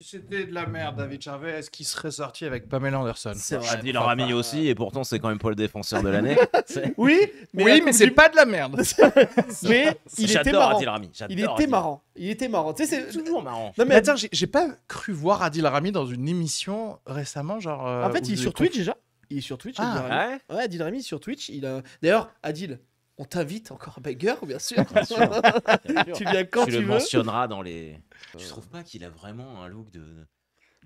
C'était de la merde, David Chavez, qui serait sorti avec Pamela Anderson. C'est Adil Rami aussi, euh, et pourtant c'est quand même pas le défenseur de l'année. oui, mais, c'est pas de la merde. mais il était marrant. Adil Rami. Il était marrant. Il était marrant. Tu c'est toujours marrant. Non mais attends, j'ai pas cru voir Adil Rami dans une émission récemment, genre. Euh, en fait, il est sur Twitch déjà. Il est sur Twitch. Ah, ouais Adil Rami sur Twitch. Il a... D'ailleurs, Adil, on t'invite encore à Bagger, bien sûr. bien sûr. tu viens quand tu, tu le mentionneras dans les. Euh. Tu trouves pas qu'il a vraiment un look de,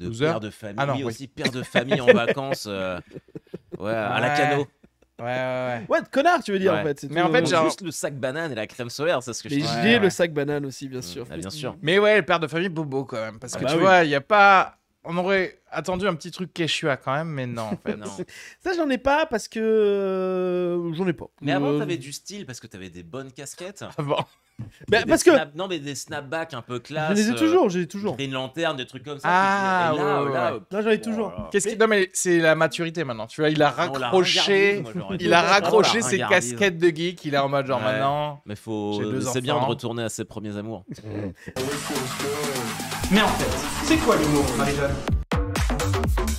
de père de famille ah aussi, père de famille en vacances, euh, à la cano. Ouais, ouais, ouais. Ouais, de connard, tu veux dire, en fait. Mais en fait, hein. genre... juste le sac banane et la crème solaire, c'est ce que je je Mais j'ai le sac banane aussi, bien mm. sûr. Ah, bien sûr. Mais ouais, le père de famille, bobo, quand même. Parce ah que bah tu vois, il n'y a pas on aurait attendu un petit truc keshua quand même, mais non. En fait, ça, j'en ai pas parce que. Euh, j'en ai pas. Mais avant, euh, t'avais du style parce que t'avais des bonnes casquettes. Avant. Ah bah, que. Non, mais des snapbacks un peu classe. Je les ai euh, toujours, j'ai toujours. Une lanterne, des trucs comme ça. Ah, là, oh, là, là j'en ai oh, toujours. ce Non, mais c'est la maturité maintenant. Tu vois, il a raccroché. il a raccroché ses casquettes de geek. Il est en mode genre maintenant. Mais faut. C'est bien de retourner à ses premiers amours. Mais en fait, c'est quoi l'humour, Marie-Jeanne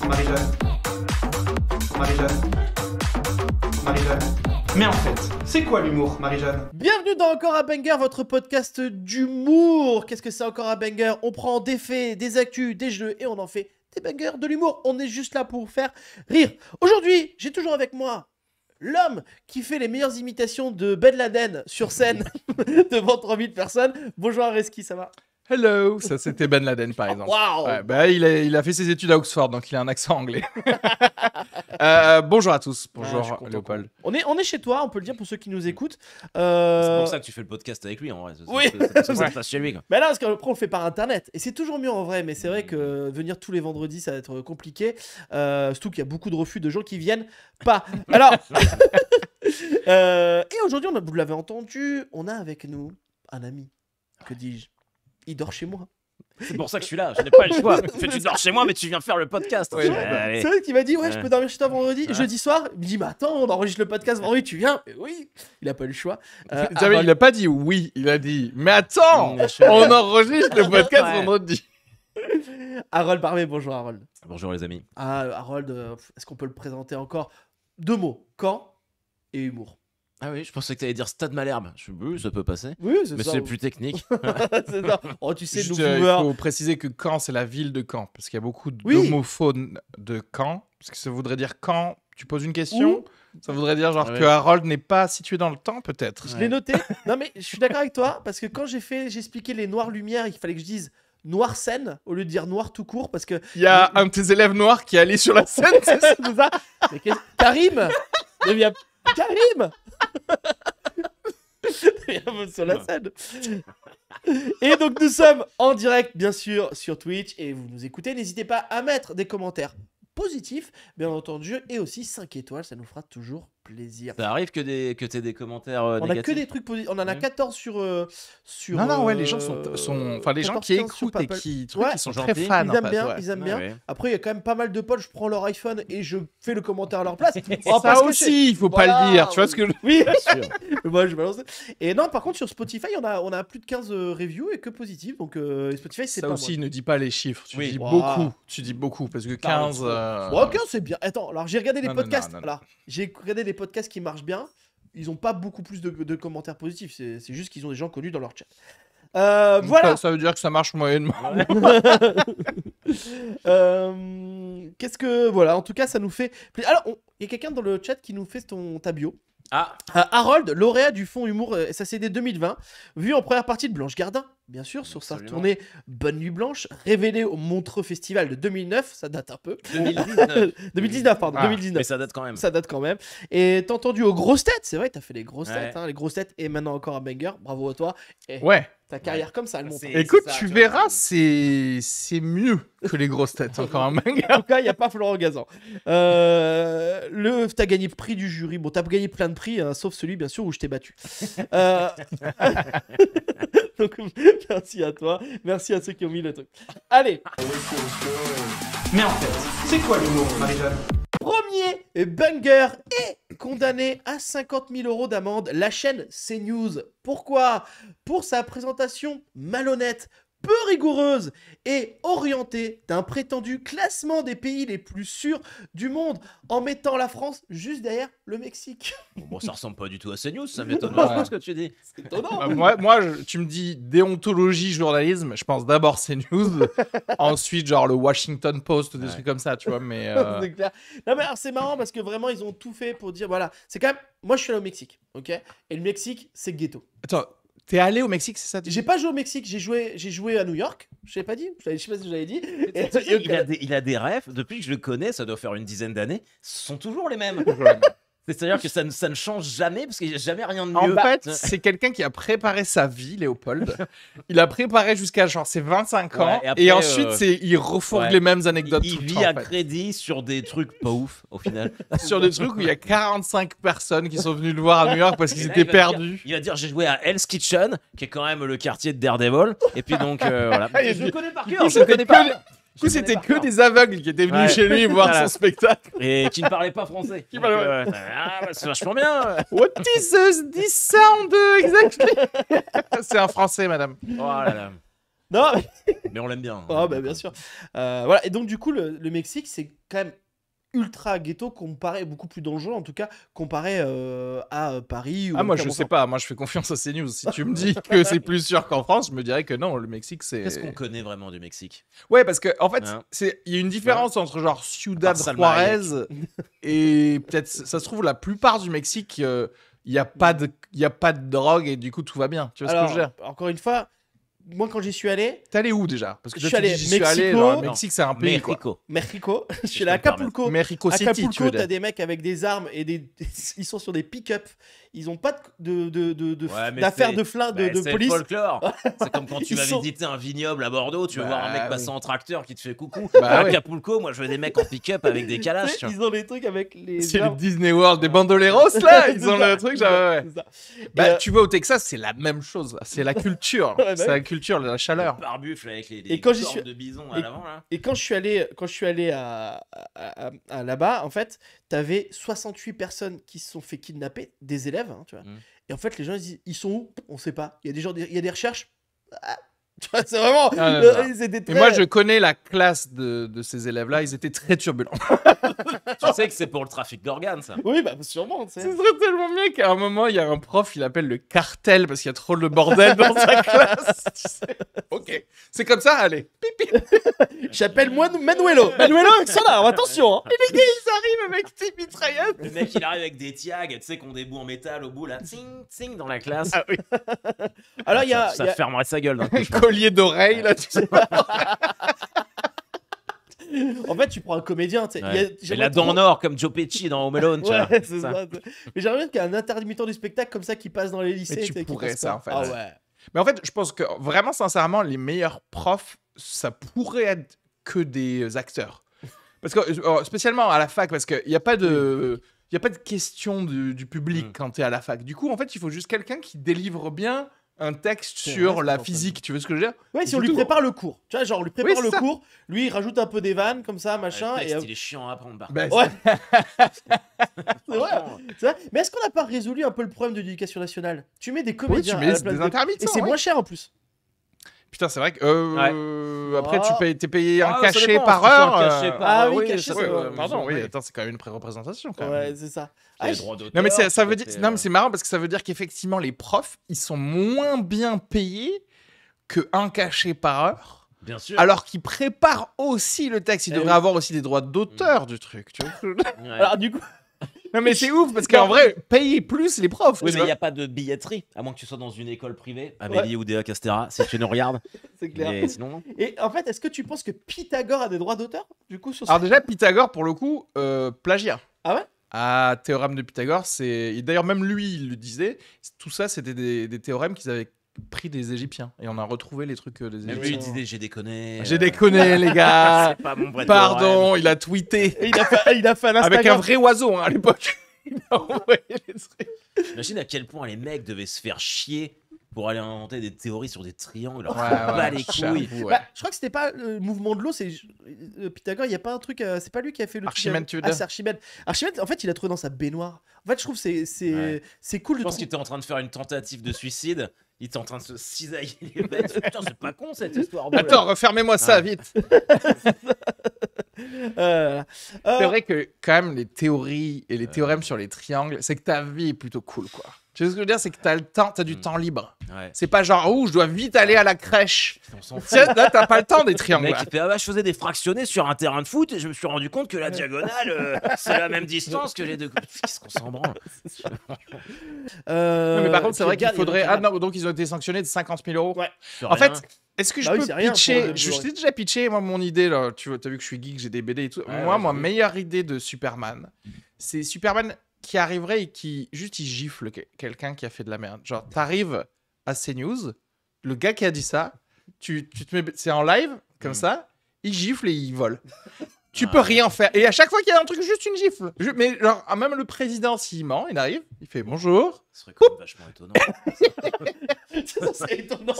Marie-Jeanne Marie-Jeanne Marie-Jeanne mais en fait, c'est quoi l'humour, Marie-Jeanne Bienvenue dans Encore à Banger, votre podcast d'humour. Qu'est-ce que c'est Encore à Banger On prend des faits, des actus, des jeux et on en fait des bangers, de l'humour. On est juste là pour faire rire. Aujourd'hui, j'ai toujours avec moi l'homme qui fait les meilleures imitations de Ben Laden sur scène devant 3000 personnes. Bonjour Areski, ça va Hello, ça c'était Ben Laden par exemple. Wow. Bah, il, a, fait ses études à Oxford, donc il a un accent anglais. Euh, bonjour à tous, ah, bonjour Léopold. On est, on est chez toi, on peut le dire pour ceux qui nous écoutent. Euh, c'est pour ça que tu fais le podcast avec lui en vrai. Oui, c'est chez lui. Mais là, parce on le fait par internet. Et c'est toujours mieux en vrai, mais c'est vrai que venir tous les vendredis ça va être compliqué. Euh, surtout qu'il y a beaucoup de refus de gens qui viennent pas. Alors. et aujourd'hui, vous l'avez entendu, on a avec nous un ami. Que dis-je il dort chez moi. C'est pour ça que je suis là, je n'ai pas le choix. tu dors chez moi, mais tu viens faire le podcast. Bah, c'est vrai qu'il m'a dit Ouais, je peux dormir chez toi vendredi, jeudi soir. Il me dit mais bah, attends, on enregistre le podcast vendredi, tu viens Oui, il n'a pas eu le choix. Euh, ah, bah, il n'a pas dit oui, il a dit Mais attends, mm, on enregistre le podcast vendredi. Harold Barbet, bonjour Harold. Bonjour les amis. Ah, Harold, euh, est-ce qu'on peut le présenter encore Deux mots quand et humour. Ah oui, je pensais que tu allais dire Stade Malherbe. Je oui, ça peut passer. Oui, c'est Mais c'est plus technique. c'est Oh, tu sais, Juste, euh, Il faut préciser que Caen, c'est la ville de Caen, parce qu'il y a beaucoup d'homophones de Caen, parce que ça voudrait dire quand tu poses une question, ça voudrait dire genre ah que Harold n'est pas situé dans le temps, peut-être. Je l'ai noté. Non, mais je suis d'accord avec toi parce que quand j'ai fait, j'expliquais les noires lumières il fallait que je dise noir scène au lieu de dire noir tout court parce que Il y a un de tes élèves noirs qui est allé sur la scène. c'est Karim Karim sur la scène. Et donc nous sommes en direct bien sûr sur Twitch et vous nous écoutez, n'hésitez pas à mettre des commentaires positifs bien entendu et aussi 5 étoiles, ça nous fera toujours plaisir. Ça arrive que des que t'aies des commentaires euh, On a que des trucs positifs. On en a 14 sur euh, sur. Non non ouais les gens euh, sont sont enfin les gens qui écoutent et qui, sont très fans. Ils aiment bien, ils aiment bien. Après, il y a quand même pas mal de potes, je prends leur iPhone et je fais le commentaire à leur place. Oh, ça aussi, il faut pas le dire. Tu vois ce que je Oui, moi je Et non, par contre, sur Spotify, on a, on a plus de 15 reviews et que positives. Donc Spotify, c'est Ça aussi, ne dit pas les chiffres. Tu dis beaucoup. Tu dis beaucoup parce que 15. 15, c'est bien. Attends, alors j'ai regardé les podcasts. là J'ai regardé les podcasts qui marchent bien, ils n'ont pas beaucoup plus de, commentaires positifs. C'est juste qu'ils ont des gens connus dans leur chat. Euh, voilà. Ça, veut dire que ça marche moyennement. Euh, qu'est-ce que voilà. En tout cas, ça nous fait. Alors, il y a quelqu'un dans le chat qui nous fait ton tabio. Ah. Euh, Harold, lauréat du fonds humour SACD 2020, vu en première partie de Blanche Gardin bien sûr, sur sa tournée Bonne Nuit Blanche, révélée au Montreux Festival de 2009, ça date un peu. 2019. 2019, pardon, 2019. Ah, mais ça date quand même. Ça date quand même. Et t'as entendu aux grosses têtes, c'est vrai, t'as fait les grosses têtes, hein, les grosses têtes, et maintenant encore un banger, bravo à toi. Et ouais. Ta carrière comme ça, elle monte. Écoute, tu verras, c'est mieux que les grosses têtes, encore un banger. En tout cas, il n'y a pas Florent Gazan. Euh, le... T'as gagné le prix du jury, bon, t'as gagné plein de prix, hein, sauf celui, bien sûr, où je t'ai battu. Euh... merci à toi. Merci à ceux qui ont mis le truc. Allez. Mais en fait, c'est quoi l'humour, Marie-Jeanne Premier banger est condamné à 50 000 euros d'amende. La chaîne CNews. Pourquoi Pour sa présentation malhonnête peu rigoureuse et orientée d'un prétendu classement des pays les plus sûrs du monde en mettant la France juste derrière le Mexique. Bon, ça ressemble pas du tout à CNews, ça m'étonne pas ce que tu dis. C'est étonnant. Bah, moi, tu me dis déontologie, journalisme, je pense d'abord CNews, ensuite genre le Washington Post ou des trucs comme ça, tu vois, mais... Euh, c'est Non mais c'est marrant parce que vraiment ils ont tout fait pour dire, voilà, c'est quand même... Moi je suis là au Mexique, ok Et le Mexique, c'est ghetto. Attends, T'es allé au Mexique, c'est ça J'ai pas joué au Mexique, j'ai joué, j'ai joué à New York. Je l'ai pas dit. Je sais pas si j'avais dit. il, a des, il a des rêves. Depuis que je le connais, ça doit faire une dizaine d'années. Ce sont toujours les mêmes. C'est-à-dire que ça ne, change jamais parce qu'il n'y a jamais rien de mieux. En fait, c'est quelqu'un qui a préparé sa vie, Léopold. Il a préparé jusqu'à genre ses 25 ans. et, ensuite, euh, c'est il refourgue les mêmes anecdotes. Il, il vit à crédit sur des trucs pas ouf, au final. sur des trucs où il y a 45 personnes qui sont venues le voir à New York parce qu'ils étaient perdus. il va dire J'ai joué à Hell's Kitchen, qui est quand même le quartier de Daredevil. Et puis donc, euh, voilà. Ah, je le connais par cœur. Du coup, c'était que des aveugles qui étaient venus chez lui voir son spectacle. Et qui ne parlaient pas français. Euh, ah, bah, c'est vachement bien. What is this, sound exactly C'est un français, madame. Oh là là. Non, mais- on l'aime bien. Oh, bien sûr. Euh, voilà. Et donc du coup, le Mexique, c'est quand même ultra ghetto comparé, beaucoup plus dangereux en tout cas, comparé euh, à euh, Paris. Ou ah, moi je sais pas, moi je fais confiance à CNews. Si tu me dis que c'est plus sûr qu'en France, je me dirais que non, le Mexique c'est. Qu'est-ce qu'on connaît vraiment du Mexique Ouais, parce que en fait, hein il y a une différence entre genre Ciudad Juarez et peut-être, ça se trouve, la plupart du Mexique, euh, il n'y a, pas de, y a pas de drogue et du coup tout va bien. Tu vois ce que je veux dire Encore une fois moi, quand j'y suis allé. T'es allé où déjà Parce que je suis allé au Mexique, c'est un pays. Mexico. Quoi. Mexico. Je suis allé à Acapulco. Mexico City. Acapulco, t'as des mecs avec des armes et des. Ils sont sur des pick-up ils ont pas de, de, d'affaires de de, police. C'est folklore. c'est comme quand tu vas visiter un vignoble à Bordeaux, tu vas bah voir un mec passant en tracteur qui te fait coucou. Bah, à moi je veux des mecs en pick-up avec des calaches. ils ont des trucs avec les. C'est le Disney World des bandoleros là. Ils ont le truc. Bah, euh, tu vois au Texas, c'est la même chose. C'est la culture. Bah c'est la culture, la chaleur. Barbufle avec les, les et quand suis... de bison à l'avant Et quand je suis allé, quand je suis allé à là-bas, en fait, t'avais 68 personnes qui se sont fait kidnapper, des élèves, hein, tu vois. Mmh. Et en fait, les gens, ils, ils sont où On sait pas. Il y a des y des recherches. Ah, c'est vraiment. Ah Et moi, je connais la classe de, ces élèves-là. Ils étaient très turbulents. tu sais que c'est pour le trafic d'organes, ça. Oui, bah sûrement. C'est tellement bien qu'à un moment, il y a un prof, il appelle le cartel parce qu'il y a trop de bordel dans sa classe. Ok, c'est comme ça. Allez, pipi. J'appelle moi Manuelo. Manuelo, là. attention. Hein. Et les gars, ils arrivent avec des mitraillettes. Le mec, il arrive avec des tiags, tu sais, qu'on des en métal au bout là, ting, ting dans la classe. Ah oui. Alors il y a, ça, fermerait sa gueule d'un collier là, tu sais. en fait, tu prends un comédien. tu sais. Il a- la dent or, comme Joe Pesci dans Home Alone. c'est ça. Mais j'aimerais bien qu'il y ait un intermittent du spectacle comme ça qui passe dans les lycées. tu pourrais ça, en fait. Ah ouais. Mais en fait, je pense que vraiment, sincèrement, les meilleurs profs, ça pourrait être que des euh, acteurs. Parce que, euh, oh, spécialement à la fac, parce qu'il n'y a pas de. Il y a pas de question du, public mm. quand tu es à la fac. Du coup, en fait, il faut juste quelqu'un qui délivre bien un texte sur la physique, tu veux ce que je veux dire Ouais, si on lui prépare le cours, tu vois, genre on lui prépare le cours, lui il rajoute un peu des vannes comme ça, machin. et, il est chiant à prendre. Bah, ouais. Mais est-ce qu'on n'a pas résolu un peu le problème de l'éducation nationale Tu mets des comédiens, tu mets à la place des intermittents, et c'est moins cher en plus. Putain, c'est vrai que. Euh, après, tu oh. payes, t'es payé un ah, euh. cachet par ah heure. Ah oui, cachet. pardon, oui, attends, c'est quand même une pré-représentation. Ouais, c'est ça. Ah, les non, mais ça, veut dire. Non, mais euh, c'est marrant parce que ça veut dire qu'effectivement, les profs, ils sont moins bien payés que cachet par heure. Bien sûr. Alors qu'ils préparent aussi le texte, Ils eh devraient avoir aussi des droits d'auteur mm. du truc. Tu vois Alors du coup, non, mais c'est ouf parce qu'en vrai, payer plus les profs. Oui, mais il n'y a pas de billetterie, à moins que tu sois dans une école privée, Amélie ou Déa Castera, si tu nous regardes. c'est clair. Et en fait, est-ce que tu penses que Pythagore a des droits d'auteur du coup sur Alors, déjà, Pythagore, pour le coup, euh, plagiat. Ah ouais ah, théorème de Pythagore, c'est. D'ailleurs, même lui, il le disait, tout ça, c'était des théorèmes qu'ils avaient pris des Égyptiens et on a retrouvé les trucs euh, des Égyptiens. Mais il disait j'ai déconné. J'ai déconné, les gars. Pardon, hein. il a tweeté. il a fait, il a fait un Avec un vrai oiseau hein, à l'époque. Il Imagine à quel point les mecs devaient se faire chier pour aller inventer des théories sur des triangles. Ouais, les couilles. Bah, je crois que c'était pas le mouvement de l'eau, c'est euh, Pythagore, il y a pas un truc euh, c'est pas lui qui a fait le Archimède, truc, ah, Archimède. en fait, il a trouvé dans sa baignoire. En fait, je trouve c'est c'est cool je de pense qu'il était en train de faire une tentative de suicide il est en train de se cisailler les bêtes. Putain, c'est pas con cette histoire. Attends, refermez-moi ça ah. vite. Oh euh, c'est vrai que quand même les théories et les théorèmes sur les triangles, c'est que ta vie est plutôt cool, quoi. Tu sais ce que je veux dire, c'est que t'as le temps, t'as du mm. temps libre. C'est pas genre oh je dois vite aller à la crèche. On t'as pas le temps des triangles. Mec, ah bah, je faisais des fractionnés sur un terrain de foot et je me suis rendu compte que la diagonale euh, c'est la même distance que les deux. Qu'est-ce qu'on s'en branle Mais par contre c'est vrai qu'il faudrait ah non donc ils ont été sanctionnés de 50 000 euros. Ouais. En fait. Est-ce que je bah peux pitcher Je t'ai déjà pitché moi mon idée là. Tu vois, as vu que je suis geek, j'ai des BD et tout. moi, ma meilleure idée de Superman, mm. c'est Superman qui arriverait et qui juste il gifle quelqu'un qui a fait de la merde. Genre, t'arrives à CNews, le gars qui a dit ça, tu, tu te mets, c'est en live, comme mm. ça, il gifle et il vole. tu peux ah rien faire. Et à chaque fois qu'il y a un truc, juste une gifle. mais genre, ah, même le président, s'il ment, il arrive, il fait bonjour. Ce serait quand même vachement étonnant. ça étonnant.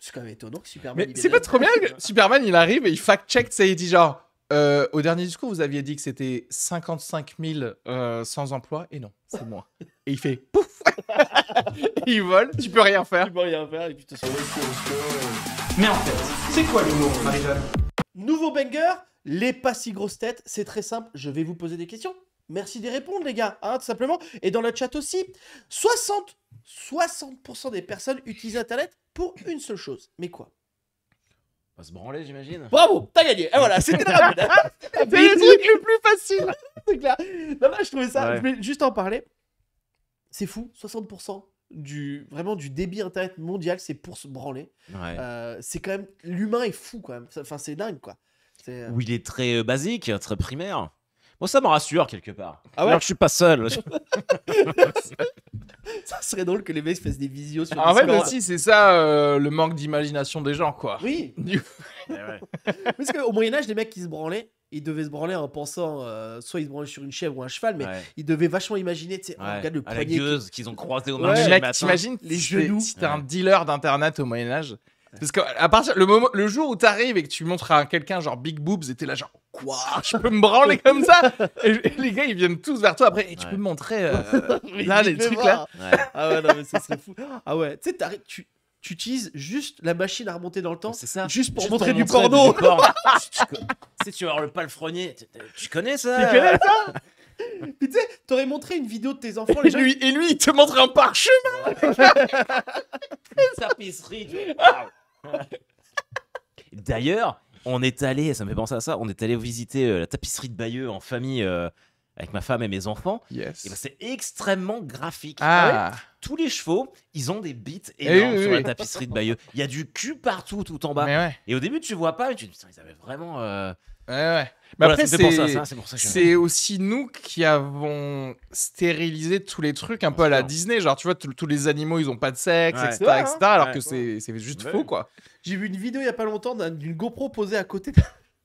c'est quand même étonnant que Superman. Mais c'est pas trop bien que Superman, il arrive et il fact-check, tu sais, il dit genre. Euh, au dernier discours, vous aviez dit que c'était 55 000 euh, sans emploi, et non, c'est moi. et il fait pouf Il vole, tu peux rien faire. Tu peux rien faire, et puis te sens... Euh. Mais en fait, c'est quoi le Marie-Jeanne Nouveau banger, les pas si grosses têtes, c'est très simple, je vais vous poser des questions. Merci d'y répondre, les gars, hein, tout simplement. Et dans le chat aussi, 60, 60% des personnes utilisent Internet pour une seule chose. Mais quoi on va se branler, j'imagine. Bravo, t'as gagné. Et voilà, c'était la rapide. c'est le truc le plus facile. c'est clair. je trouvais ça. Je voulais juste en parler. C'est fou, 60% du vraiment du débit internet mondial, c'est pour se branler. Euh, c'est quand même l'humain est fou quand même. Enfin, c'est dingue quoi. Euh, oui, il est très euh, basique, très primaire. Moi, ça me rassure quelque part. Ah Alors que je suis pas seul. ça serait drôle que les mecs fassent des visios sur ah ouais, aussi, c'est ça euh, le manque d'imagination des gens, quoi. Oui. Du- eh Parce qu'au Moyen-Âge, les mecs qui se branlaient, ils devaient se branler en pensant euh, soit ils se branlaient sur une chèvre ou un cheval, mais ils devaient vachement imaginer, tu sais, en Ouais. regarde À la gueuse qu'ils ont croisé au T'imagines les un dealer d'internet au Moyen Âge, parce que à partir le moment, le jour où t'arrives et que tu montres à quelqu'un genre big boobs, et t'es là genre quoi, je peux me branler comme ça. Et, les gars, ils viennent tous vers toi après. Et tu peux me montrer euh, là les trucs là. Ah ouais, non mais ça serait fou. Ah ouais, tu sais, tu tu utilises juste la machine à remonter dans le temps, C'est ça. juste pour montrer du porno. tu, tu, tu, vas voir le palefrenier. Tu connais ça Tu connais ça tu sais, t'aurais montré une vidéo de tes enfants. Les et, lui, et lui, il te montre un parchemin Sa pisserie. D'ailleurs, on est allé, ça me fait penser à ça, on est allé visiter euh, la tapisserie de Bayeux en famille euh, avec ma femme et mes enfants. Ben, c'est extrêmement graphique. Ah. ah tous les chevaux, ils ont des bites eh énormes sur la tapisserie de Bayeux. Il y a du cul partout, tout en bas. Et au début, tu vois pas, tu te dis, ils avaient vraiment. Euh, ouais, ouais. Mais après, c'est aussi nous qui avons stérilisé tous les trucs un peu à la Disney. Genre, tu vois, tous les animaux, ils ont pas de sexe, etc., etc., alors que c'est juste faux, quoi. J'ai vu une vidéo il y a pas longtemps d'une GoPro posée à côté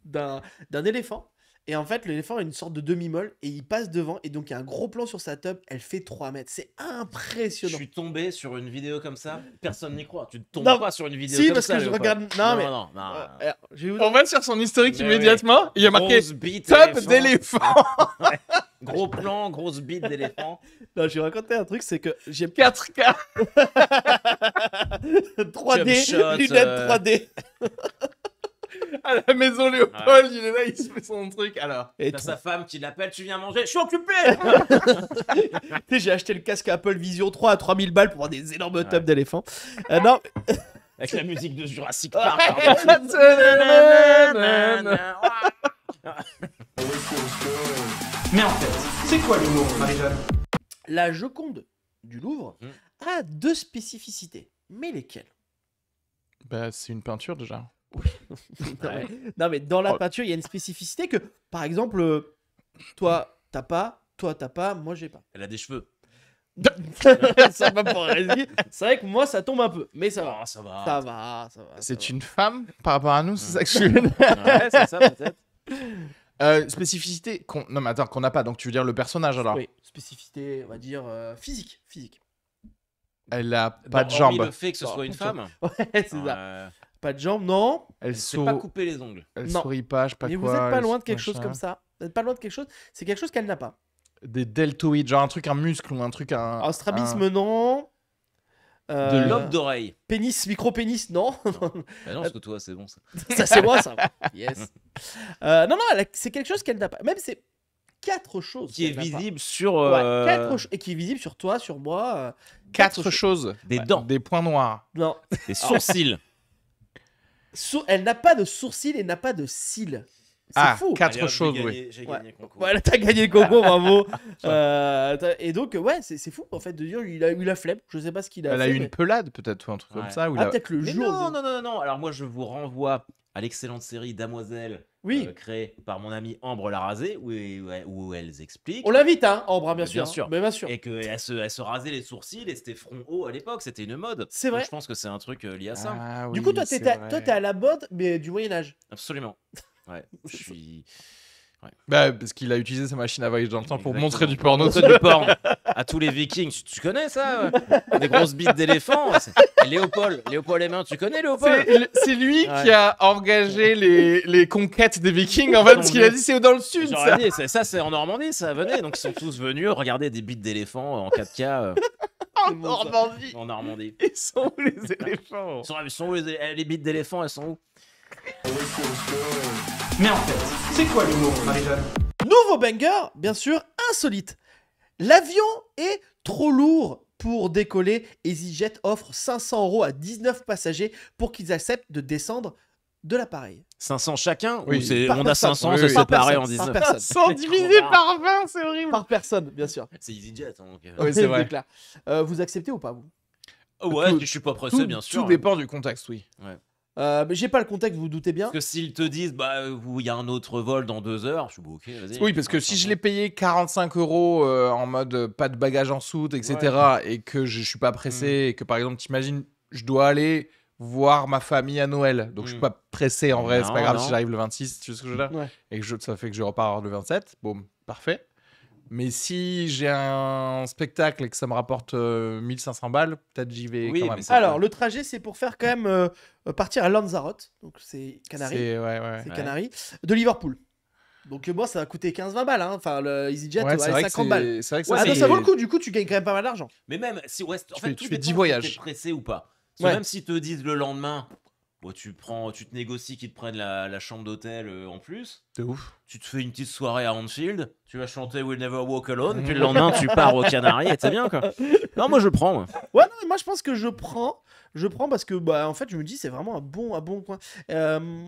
d'un éléphant et en fait, l'éléphant a une sorte de demi-molle et il passe devant. Et donc, il y a un gros plan sur sa top. Elle fait 3 mètres. C'est impressionnant. Je suis tombé sur une vidéo comme ça. Personne n'y croit. Tu ne tombes pas sur une vidéo comme ça. Si, parce que je regarde. Non, non, mais. Non, je On va sur son historique immédiatement. Il y a marqué top d'éléphant. Gros plan, grosse bite d'éléphant. non, je vais raconter un truc, c'est que j'ai 4K 3D, lunettes 3D. à la maison Léopold, il est là, il se fait son truc. Alors, et t'as sa femme qui l'appelle, tu viens manger, je suis occupé j'ai acheté le casque Apple Vision 3 à 3000 balles pour avoir des énormes ouais. d'éléphants. Ah euh, non. Avec la musique de Jurassic Park. Mais en fait, c'est quoi l'humour, marie La Joconde du Louvre hmm. a deux spécificités. Mais lesquelles Bah, c'est une peinture déjà. non, mais, dans la oh. peinture, il y a une spécificité que, par exemple, euh, toi, t'as pas, toi, t'as pas, moi, j'ai pas. Elle a des cheveux. ça va C'est vrai que moi, ça tombe un peu, mais ça va. Ah, ça va. Ça va, c'est une femme par rapport à nous, c'est ça que je suis. c'est ça, peut-être. Euh, spécificité qu'on non mais attends qu'on n'a pas donc tu veux dire le personnage alors oui spécificité on va dire euh, physique physique elle a pas de jambes le fait que ce soit une femme ouais c'est ça pas de jambes, non. Elle ne pas couper les ongles. Elle ne sourit pas, je sais pas Mais vous n'êtes pas loin de quelque chose comme ça. Vous n'êtes pas loin de quelque chose. C'est quelque chose qu'elle n'a pas. Des deltoïdes, genre un truc, un muscle ou un truc, un. strabisme, non. De euh, lobe d'oreille. Pénis, micro-pénis, non. Non. Bah non, parce que toi, c'est bon ça. ça, c'est moi ça. Yes. Euh, non, non, c'est quelque chose qu'elle n'a pas. Même c'est quatre choses. Qui est visible sur. Euh, et qui est visible sur toi, sur moi. Quatre, choses. Des dents. Des points noirs. Non. Des sourcils. elle n'a pas de sourcils et n'a pas de cils. C'est ah, fou. Quatre choses, oui. J'ai gagné le concours. Voilà, t'as gagné le concours, bravo. Euh, et donc, ouais, c'est fou en fait de dire il a eu la flemme. Je sais pas ce qu'il a. Elle a eu une pelade peut-être ou un truc comme ça. Ah, peut-être le jour. Non, non, non, non. Alors moi, je vous renvoie à l'excellente série Damoiselle oui. Euh, créé par mon ami Ambre Larasé, où, où elles expliquent. On l'invite, hein, Ambre, bien, sûr. Mais bien sûr. Et qu'elle se, elle se rasait les sourcils et c'était front haut à l'époque, c'était une mode. C'est vrai. je pense que c'est un truc euh, lié à ça. Ah du coup, toi, t'es à, à la mode, mais du Moyen-Âge. Absolument. Ouais, je suis. Bah, parce qu'il a utilisé sa machine à voyager dans le temps pour montrer du porno. du porno. À tous les vikings, tu, connais ça Des grosses bites d'éléphants. Léopold, Léopold mains, tu connais Léopold C'est lui qui a engagé les, conquêtes des vikings, en fait, parce qu'il a dit c'est dans le sud. Ça, c'est en Normandie, ça venait. Donc ils sont tous venus regarder des bites d'éléphants en 4K. Euh, en Normandie. en Normandie. Ils sont où les éléphants sont, les, eh, les bites d'éléphants Elles sont où mais en fait, c'est quoi l'humour, Marie-Jeanne Nouveau banger, bien sûr, insolite. L'avion est trop lourd pour décoller. EasyJet offre 500 euros à 19 passagers pour qu'ils acceptent de descendre de l'appareil. 500 chacun oui. on a 500 c'est pareil en 19 100 divisé par 20 c'est horrible par personne bien sûr c'est EasyJet hein, donc euh. oui, c'est vrai euh, vous acceptez ou pas vous ouais je suis pas pressé bien sûr tout dépend du contexte oui ouais. Euh, j'ai pas le contexte, vous vous doutez bien. Parce que s'ils te disent, bah, euh, il y a un autre vol dans deux heures, je suis bon, ok, vas-y. Oui, parce que si je l'ai payé 45 euros euh, en mode pas de bagages en soute, etc., et que je suis pas pressé, mm. et que par exemple, t'imagines, je dois aller voir ma famille à Noël. Donc je suis mm. pas pressé en vrai, c'est pas grave si j'arrive le 26, tu vois ce que je veux dire Et que ça fait que je repars le 27. Bon, parfait. Mais si j'ai un spectacle et que ça me rapporte 1500 euh, balles, peut-être j'y vais quand même. Alors, le trajet, c'est pour faire quand même euh, partir à Lanzarote, donc c'est Canaries. C'est ouais, Canaries, de Liverpool. Donc euh, moi, ça va coûter 15-20 balles. Hein. Enfin, le EasyJet, ouais, 50 balles. C'est vrai que ah, ça, bah, ça vaut le coup. Du coup, tu gagnes quand même pas mal d'argent. Mais même si ouais, en tu fait, fais, tu fais 10 voyages. pressé ou pas. même s'ils te disent le lendemain, tu prends, tu te négocies qu'ils te prennent la, chambre d'hôtel euh, en plus. T'es ouf. Tu te fais une petite soirée à Anfield. Tu vas chanter We'll Never Walk Alone. Puis le lendemain, tu pars au Canaries et c'est bien quoi. Non, moi je prends. Moi. Ouais, non, moi je pense que je prends. Je prends parce que bah en fait je me dis c'est vraiment un bon, un bon point. Euh,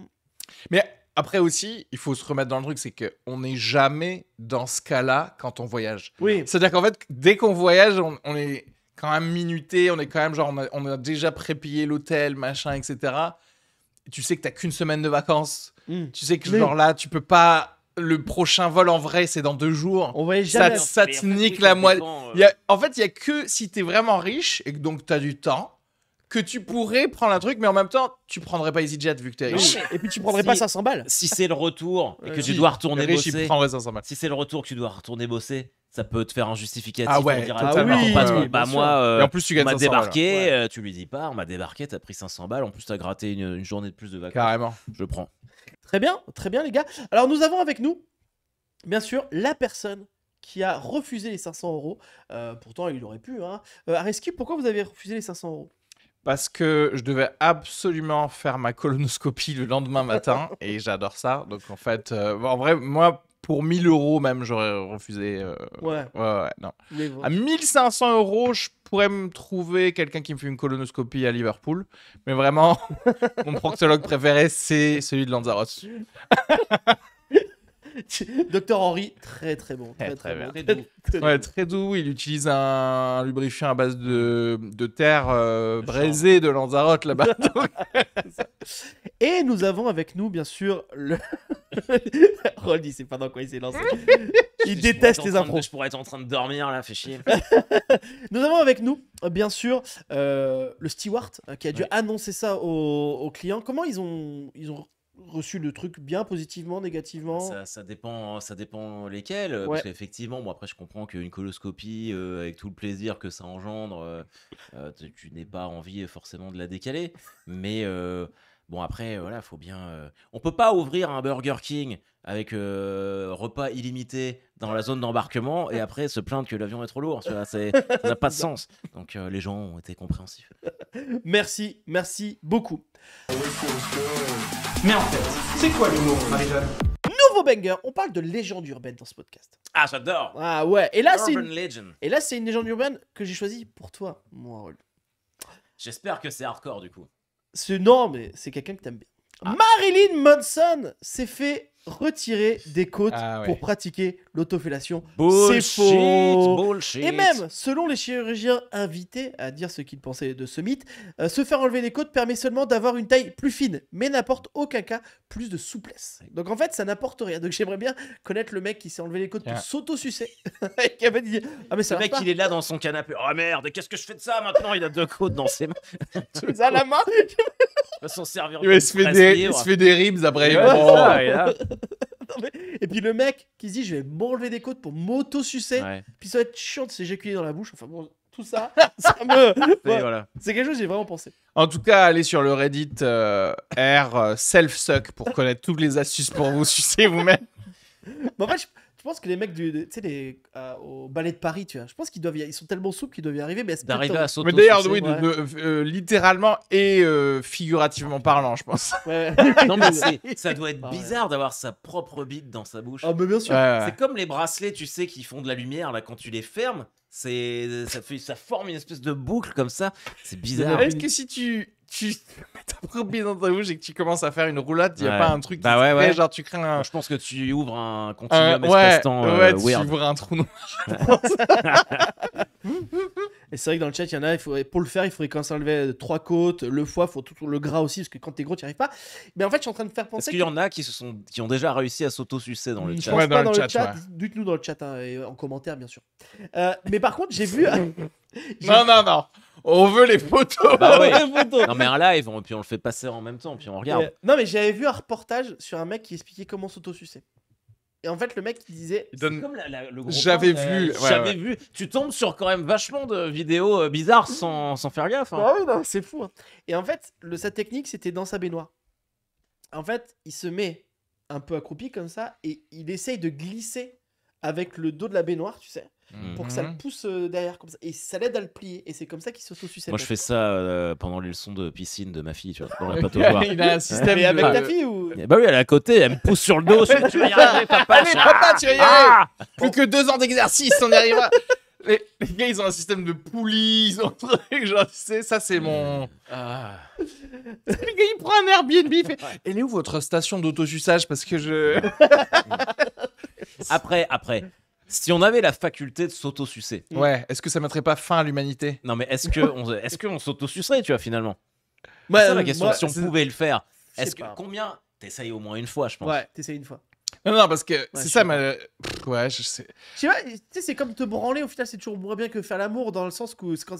mais après aussi, il faut se remettre dans le truc, c'est qu'on n'est jamais dans ce cas-là quand on voyage. Oui. C'est-à-dire qu'en fait, dès qu'on voyage, on est quand même minuté, on est quand même genre, on a, déjà prépayé l'hôtel, machin, etc. Tu sais que t'as qu'une semaine de vacances. Hmm. Tu sais que genre là, tu peux pas. Le prochain vol en vrai, c'est dans deux jours. On va ça, hein. ça te nique la moelle. Euh. En fait, il y a que si t'es vraiment riche et que donc t'as du temps, que tu pourrais prendre un truc, mais en même temps, tu prendrais pas EasyJet vu que t'es riche. Et puis tu prendrais pas 500 balles. Si c'est le retour et que euh, tu dois retourner bosser. Si c'est le retour que tu dois retourner bosser, ça peut te faire un justificatif. Ah ouais, dire, bah moi, bah, euh, en plus, tu on m'a débarqué, euh, tu lui dis pas, on m'a débarqué, t'as pris 500 balles, en plus t'as gratté une, journée de plus de vacances. Carrément. Je prends. Très bien, très bien les gars. Alors nous avons avec nous, bien sûr, la personne qui a refusé les 500 euros. pourtant, il aurait pu. Hein. pourquoi vous avez refusé les 500 euros parce que je devais absolument faire ma colonoscopie le lendemain matin et j'adore ça. Donc en fait, euh, en vrai, moi, pour 1000 euros même, j'aurais refusé. Euh, ouais. ouais. Ouais, non. À 1500 euros, je pourrais me trouver quelqu'un qui me fait une colonoscopie à Liverpool. Mais vraiment, mon proctologue préféré, c'est celui de Lanzarote. Docteur Henry, très très bon. Eh, très, très, doux. Il utilise un, lubrifiant à base de, de terre euh, braisée de Lanzarote là-bas. Et nous avons avec nous, bien sûr, le. Roldi, c'est pas dans quoi il s'est lancé. Il déteste les impros. je pourrais être en train de dormir là, fais chier. nous avons avec nous, bien sûr, euh, le steward euh, qui a dû annoncer ça aux, aux, clients. Comment ils ont, ils ont reçu le truc bien positivement, négativement ça, dépend, ça dépend lesquels. effectivement euh, Parce qu'effectivement, bon, après, je comprends qu'une coloscopie, euh, avec tout le plaisir que ça engendre, euh, tu, n'es pas envie forcément de la décaler. Mais bon, après, voilà, faut bien. On peut pas ouvrir un Burger King avec euh, repas illimité dans la zone d'embarquement et après se plaindre que l'avion est trop lourd. ça n'a pas de sens. Donc euh, les gens ont été compréhensifs. Merci, merci beaucoup. Mais en fait, c'est quoi l'humour, Marie-Jeanne Nouveau banger, on parle de légende urbaine dans ce podcast. Ah, j'adore. Ah ouais, et là c'est une... Et là c'est une légende urbaine que j'ai choisie pour toi, moi. J'espère que c'est hardcore du coup. C'est non, mais c'est quelqu'un que t'aimes bien. Ah. Marilyn Manson s'est fait retirer des côtes ah pour pratiquer l'autofellation. C'est faux. Bullshit. Et même, selon les chirurgiens invités à dire ce qu'ils pensaient de ce mythe, euh, se faire enlever les côtes permet seulement d'avoir une taille plus fine, mais n'apporte aucun cas plus de souplesse. Donc en fait, ça n'apporte rien. Donc j'aimerais bien connaître le mec qui s'est enlevé les côtes pour ah. s'auto-sucer. ah mais ce Le mec, il est là dans son canapé. Oh merde, qu'est-ce que je fais de ça maintenant Il a deux côtes dans ses mains. la main. Il va s'en servir. Il, se fait des, rimes après. et puis le mec qui se dit je vais m'enlever des côtes pour m'auto-sucer, puis ça va être chiant de s'éjaculer dans la bouche. Enfin bon, tout ça, ça me... C'est quelque chose que j'ai vraiment pensé. En tout cas, allez sur le Reddit euh, R euh, self-suck pour connaître toutes les astuces pour vous sucer vous-même. en fait, je... Je pense que les mecs du, tu les, euh, au ballet de Paris, tu vois, je pense qu'ils doivent, ils sont tellement souples qu'ils doivent y arriver. Mais d'arriver à sauter. Mais d'ailleurs, oui, euh, littéralement et euh, figurativement parlant, je pense. non mais ça doit être ah, bizarre d'avoir sa propre bite dans sa bouche. Ah mais bien sûr. c'est comme les bracelets, tu sais, qui font de la lumière là quand tu les fermes. C'est ça fait ça forme une espèce de boucle comme ça. C'est bizarre. Est-ce que si tu tu mets ta bise dans ta bouche et que tu commences à faire une roulade, il n'y a pas un truc qui bah ouais, genre tu crains un... Je pense que tu ouvres un euh, continuum espace-temps euh, Ouais, tu ouvres un trou noir. et c'est vrai que dans le chat, il y en a, il faudrait, pour le faire, il faudrait quand s'enlever trois côtes, le foie, faut tout, le gras aussi, parce que quand t'es gros, tu arrives pas. Mais en fait, je suis en train de faire penser... Est-ce qu'il y, en a qui, se sont, qui ont déjà réussi à s'auto-sucer dans le chat Je dans, le chat, dites-nous dans le chat, hein, et en commentaire, bien sûr. Euh, mais par contre, j'ai vu... non, non, non on veut les photos. Bah on veut les photos. Non mais un live, puis on le fait passer en même temps, puis on regarde. non mais j'avais vu un reportage sur un mec qui expliquait comment s'autosucer. Et en fait, le mec qui disait. J'avais vu. Euh, j'avais vu. Tu tombes sur quand même vachement de vidéos euh, bizarres sans, faire gaffe. Hein. Ah c'est fou. Hein. Et en fait, le, sa technique, c'était dans sa baignoire. En fait, il se met un peu accroupi comme ça et il essaye de glisser avec le dos de la baignoire, tu sais, pour que ça le mhm. pousse euh, derrière comme ça. Et ça l'aide à le plier. Et c'est comme ça qu'il se suce Moi, je fais ça euh, pendant les leçons de piscine de ma fille, tu vois, Il a un système. avec ta fille ou eh Bah oui, elle est à côté, elle me pousse sur le dos. tu vas papa. papa, tu vas y ah ah Plus que deux ans d'exercice, on y arrivera. Les, gars, ils ont un système de poulies, ils ont un truc, genre, tu sais, ça c'est mon. Mm. Ah. Les gars, il prend un Airbnb, il fait. Elle est où votre station d'autosuçage Parce que je. Après, après. Si on avait la faculté de s'auto-sucer. Ouais, est-ce que ça mettrait pas fin à l'humanité Non, mais est-ce qu'on est s'auto-sucerait, tu vois, finalement ouais, C'est bah, la question. si on pouvait le faire, est-ce que combien T'essayes au moins une fois, je pense. Ouais, t'essayes une fois. Non, non, parce que c'est ça, ma... ouais, je sais. tu sais, c'est comme te branler, au final, c'est toujours moins bien que faire l'amour, dans le sens que quand...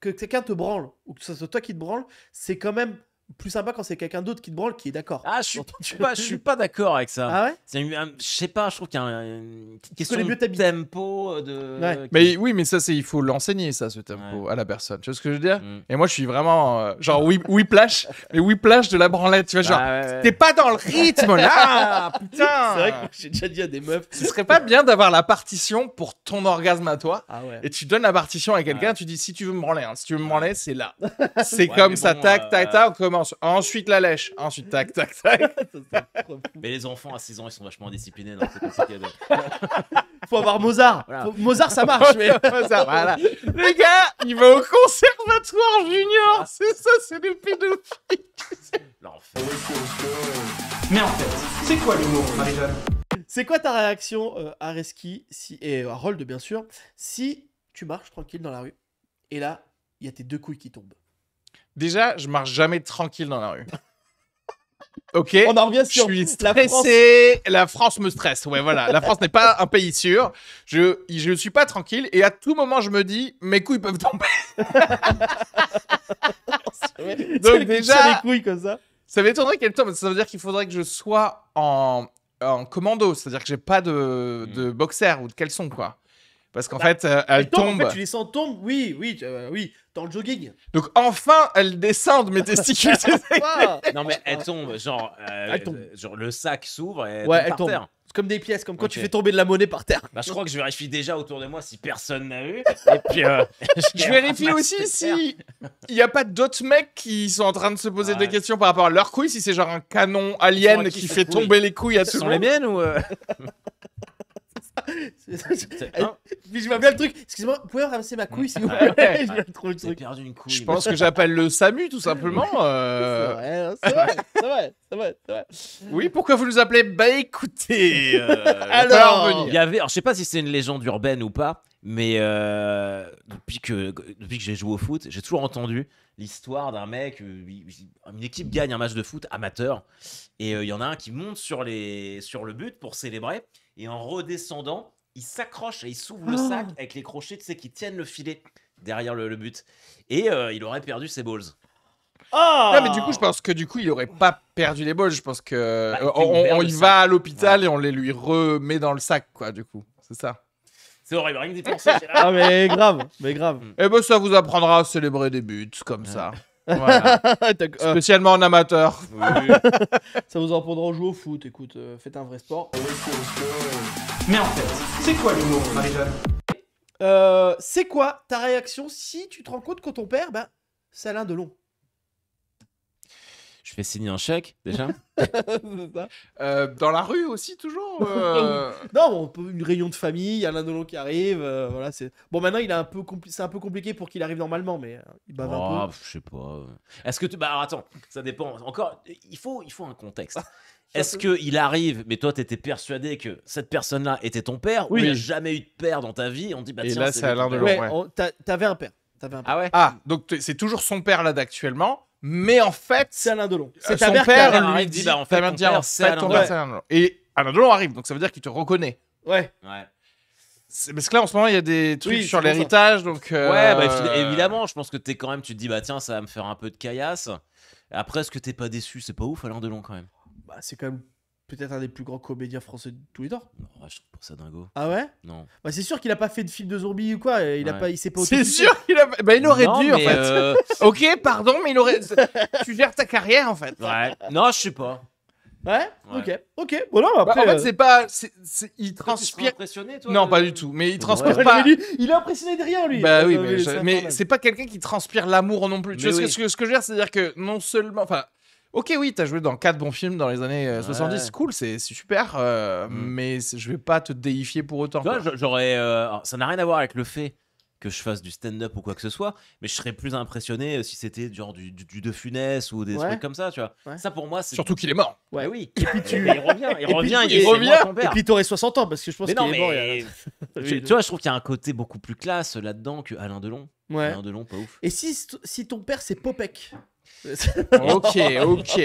que quelqu'un te branle, ou que ce soit toi qui te branle, c'est quand même plus sympa quand c'est quelqu'un d'autre qui te branle qui est d'accord. Ah, je suis, pas, suis pas d'accord avec ça. Ah ouais Je sais pas, je trouve qu'il y a une question de tempo. De... Mais, oui, mais ça, c'est il faut l'enseigner, ça, ce tempo, à la personne. Tu vois ce que je veux dire mm. Et moi, je suis vraiment euh, oui genre whiplash, mais whiplash de la branlette. Tu vois, genre, ah t'es pas dans le rythme là Putain C'est vrai que j'ai déjà dit à des meufs. Ce serait pas bien d'avoir la partition pour ton orgasme à toi. Ah et tu donnes la partition à quelqu'un, tu dis si tu veux me branler, hein, si tu veux me branler, c'est là. C'est comme ça, tac, tac, euh, tac, comme Ensuite, la lèche. Ensuite, tac, tac, tac. Mais les enfants à 6 ans, ils sont vachement disciplinés. Donc Faut avoir Mozart. Mozart, ça marche. Mais... Les gars, il va au conservatoire junior. Ah. C'est ça, c'est des pédophiles. Mais en fait, c'est quoi l'humour, marie C'est quoi ta réaction, euh, à Reski, si... et à Rold, bien sûr, si tu marches tranquille dans la rue et là, il y a tes deux couilles qui tombent Déjà, je marche jamais tranquille dans la rue. Ok. On en revient sur je suis stressé. La France... la France... me stresse. Ouais, voilà. La France n'est pas un pays sûr. Je je suis pas tranquille et à tout moment je me dis mes couilles peuvent tomber. Donc déjà comme ça. Ça m'étonnerait qu'elle tombe. Ça veut dire qu'il faudrait que je sois en, commando, c'est-à-dire que j'ai pas de hmm. de boxer ou de caleçon quoi. Parce qu'en bah, fait, elles euh, elle, tombe, tu les sens tomber Oui, oui, euh, oui dans le jogging. Donc enfin, elles descendent mes testicules. non mais elles tombent, euh, genre, le sac s'ouvre et ouais, C'est comme des pièces, comme quand tu fais tomber de la monnaie par terre. Bah je crois que je vérifie déjà autour de moi si personne n'a eu. et puis euh, je, vérifie aussi si il n'y a pas d'autres mecs qui sont en train de se poser des questions par rapport à leur couilles, si c'est genre un canon alien qui, fait tomber les couilles à tout le monde. sont les miennes ou euh? Puis je vois bien le truc. Excusez-moi, vous ramasser ma couille si vous voulez. perdu une couille. Je pense que j'appelle le SAMU tout simplement. Euh. Hein, c'est vrai, c'est vrai, Oui, pourquoi vous nous appelez Bah écoutez. Euh, alors, il y avait. je sais pas si c'est une légende urbaine ou pas, mais euh, depuis que, depuis que j'ai joué au foot, j'ai toujours entendu l'histoire d'un mec. Une équipe gagne un match de foot amateur et il y en a un qui monte sur, les, sur le but pour célébrer et en redescendant, il s'accroche et il s'ouvre le sac oh. avec les crochets, tu sais, qui tiennent le filet derrière le, but. Et euh, il aurait perdu ses balls. Ah mais du coup, je pense que du coup, il aurait pas perdu les balls. Je pense que bah, euh, on, y va à l'hôpital et on les lui remet dans le sac, quoi. Du coup, c'est ça. C'est horrible, rien que d'y ah mais grave, mais grave. Et eh ben ça vous apprendra à célébrer des buts comme ça. Voilà. Euh. Spécialement en amateur. Ça vous en prendra jouer au foot, écoute, euh, faites un vrai sport. Mais en fait, c'est quoi l'humour, marie euh, C'est quoi ta réaction si tu te rends compte quand ton père, ben, c'est Alain Delon je fais signer un chèque déjà. Euh, dans la rue aussi toujours. Euh non, une réunion de famille, il y a l'un de qui arrive. Euh, voilà, c'est bon. Maintenant, il a un peu c'est un peu compliqué pour qu'il arrive normalement, mais il oh, Je sais pas. Est-ce que tu bah alors, attends, ça dépend. Encore, il faut il faut un contexte. Ah, Est-ce que il arrive, mais toi tu t'étais persuadé que cette personne-là était ton père oui. ou il n'a jamais eu de père dans ta vie On dit bah, Et là c'est Alain Delon. Ouais, T'avais un père. Avais un père. Ah ouais. Ah donc c'est toujours son père là d'actuellement mais en fait. C'est Alain Delon. Euh, c'est ta père, lui dit, dit bah, en fait, ton père, c'est Alain, Delon. Et Alain Delon arrive, donc ça veut dire qu'il te reconnaît. Ouais. Ouais. Parce que là, en ce moment, il y a des trucs sur l'héritage, donc. Euh, ouais, bah, évidemment, je pense que t'es quand même, tu te dis, bah tiens, ça va me faire un peu de caillasse. Après, est-ce que t'es pas déçu C'est pas ouf, Alain Delon, quand même. Bah, c'est quand même peut-être un des plus grands comédiens français de tous les temps. Non, je trouve ça dingo. Ah ouais Non. Bah, c'est sûr qu'il a pas fait de film de zombie ou quoi. Il a pas, il s'est pas. C'est sûr qu'il a. Bah, il aurait dû en fait. Euh, ok, pardon, mais il aurait. tu gères ta carrière en fait. Ouais. Non, je sais pas. Ouais, Ok. Ok. Bon, non, bah, après, en euh, c'est pas. il transpire. impressionné, toi Non, pas du tout. Mais il transpire pas. il est impressionné de rien, lui. Bah oui, mais, mais c'est pas quelqu'un qui transpire l'amour non plus. tu vois ce que, ce que je veux C'est-à-dire que non seulement. Enfin, Ok, oui, t'as joué dans quatre bons films dans les années 70, euh, cool, c'est super, euh, mm. mais je vais pas te déifier pour autant. j'aurais, euh, ça n'a rien à voir avec le fait que je fasse du stand-up ou quoi que ce soit, mais je serais plus impressionné si c'était genre du, du, De Funès ou des trucs comme ça, tu vois. Ça pour moi, c'est. Surtout qu'il est mort. Bah ouais, oui. Et puis tu. il il revient, il, revient. et puis t'aurais 60 ans parce que je pense qu'il est mort. tu, vois, je trouve qu'il y a un côté beaucoup plus classe là-dedans que Alain Delon. Ouais. Alain Delon, pas ouf. Et si, si ton père c'est Popek ok, ok.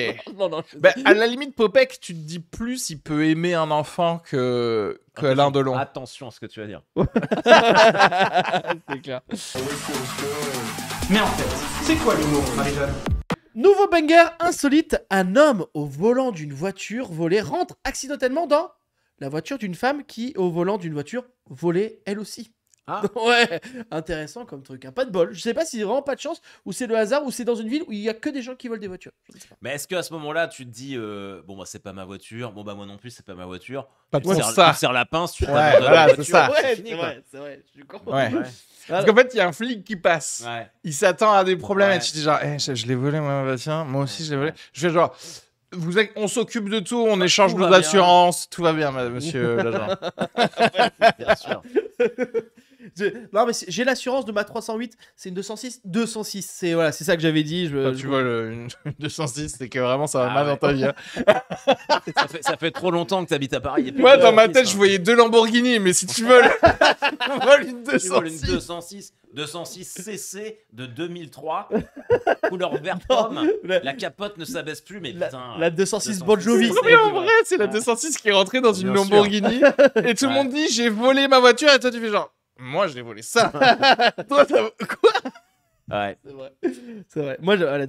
Ben, à la limite, Popek, tu te dis plus, il peut aimer un enfant que, que ah, de de Attention à ce que tu vas dire. c'est clair. Mais en fait, c'est quoi l'humour, Marie-Jeanne Nouveau banger insolite un homme au volant d'une voiture volée rentre accidentellement dans la voiture d'une femme qui, au volant d'une voiture volée, elle aussi. Ah. Ouais, intéressant comme truc. Hein. Pas de bol. Je sais pas si vraiment pas de chance, ou c'est le hasard, ou c'est dans une ville où il y a que des gens qui volent des voitures. Mais est-ce qu'à ce, ce moment-là, tu te dis, euh, bon, bah, c'est pas ma voiture, bon, bah, moi non plus, c'est pas ma voiture. Pas tu te sers, la pince, tu ouais, voilà, c'est ça. Ouais, c'est je comprends. Parce qu'en fait, il y a un flic qui passe. Il s'attend à des problèmes et tu te dis, genre, eh, je, l'ai volé, moi, bah moi aussi, je l'ai volé. Je fais genre. Vous on s'occupe de tout, on bah, échange nos assurances, tout va bien, monsieur l'agent. bien sûr. non, mais j'ai l'assurance de ma 308. C'est une 206 206. C'est voilà, c'est ça que j'avais dit. tu vois, une 206, c'est que vraiment ça va ah mal dans ta vie. Hein. ça, fait, trop longtemps que tu habites à Paris. Moi, dans ma tête, je voyais deux Lamborghini, mais si tu veux, une 206. une 206. 206 CC de 2003, couleur vert pomme. La... capote ne s'abaisse plus, mais la... La 206, 206 Bon Jovi. Mais en vrai, c'est la 206 qui est rentrée dans une Lamborghini et tout le monde dit j'ai volé ma voiture et toi tu fais genre moi, je l'ai volé ça. Toi, t'as. Quoi Ouais. C'est vrai. C'est vrai. Moi, euh, la,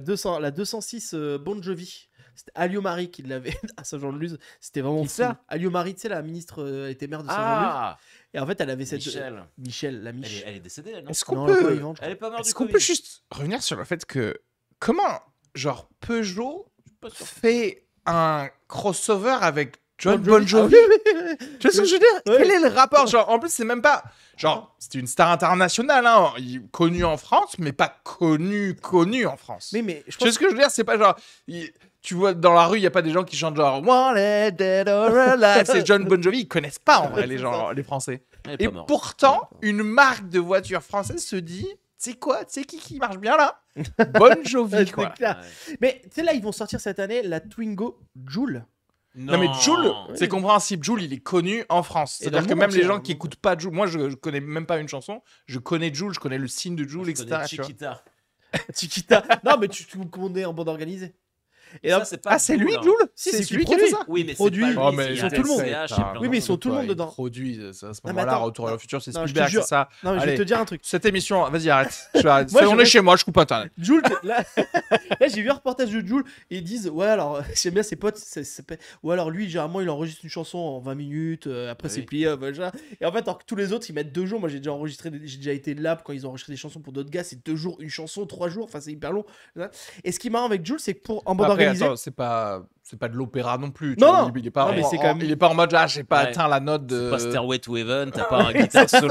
206 euh, Bon Jovi. C'était Alio Marie qui l'avait à Saint-Jean-de-Luz. Ah, c'était vraiment ça. Alio Marie, tu sais, la ministre euh, était maire de Saint-Jean-de-Luz. Ah Et en fait, elle avait cette. Michel. Michel, la Michel. Elle, est- décédée, elle, non Est-ce qu'on peut... pas Elle est morte Est-ce qu'on peut juste revenir sur le fait que comment genre Peugeot fait un crossover avec John Bon Jovi. Ah tu vois ce que je veux dire Quel est le rapport Genre, en plus, c'est même pas. Genre, c'est une star internationale, hein, connue en France, mais pas connue, connue en France. Mais, mais je Tu sais ce que je veux dire C'est pas genre. Tu vois, dans la rue, il n'y a pas des gens qui chantent genre C'est John Bon Jovi, ils connaissent pas en vrai les, gens, les Français. Et pourtant, une marque de voiture française se dit C'est quoi C'est qui qui marche bien là Bon Jovi, quoi. Mais tu sais, là, ils vont sortir cette année la Twingo Joule. Non. mais Joule, c'est compréhensible. Joule, il est connu en France. C'est-à-dire que même les gens qui écoutent pas Joule, moi je, connais même pas une chanson, je connais Joule, je connais le signe de Joule, etc. Chiquita. Chiquita. non, mais tu, tu connais en bande organisée. Et ça, pas ah, c'est lui, hein. Jules si, C'est lui qui fait ça. Oui, mais produit. Pas oh, lui, mais ils sont tout le monde. Oui, mais ils sont tout le monde dedans. Produit. À ce moment-là, Retour vers le futur, c'est Spielberg, c'est ça. Non, mais je vais te dire un truc. Cette émission, vas-y, arrête. On est chez moi, je coupe internet. Jules là, j'ai vu un reportage de Jules ils disent Ouais, alors, euh, j'aime bien ses potes. Ou alors, lui, généralement, il enregistre une chanson en 20 minutes. Euh, après, ah c'est plié. Euh, Et en fait, alors que tous les autres, ils mettent deux jours. Moi, j'ai déjà enregistré, j'ai déjà été là quand ils ont enregistré des chansons pour d'autres gars. C'est deux jours, une chanson, trois jours. Enfin, c'est hyper long. Et ce qui est marrant avec Jules, c'est que pour en c'est pas c'est pas de l'opéra non plus. Tu non, il est pas, en, quand même... il est pas en mode là, ah, j'ai pas atteint la note de. C'est pas Stairway to Heaven, t'as pas un guitare solo.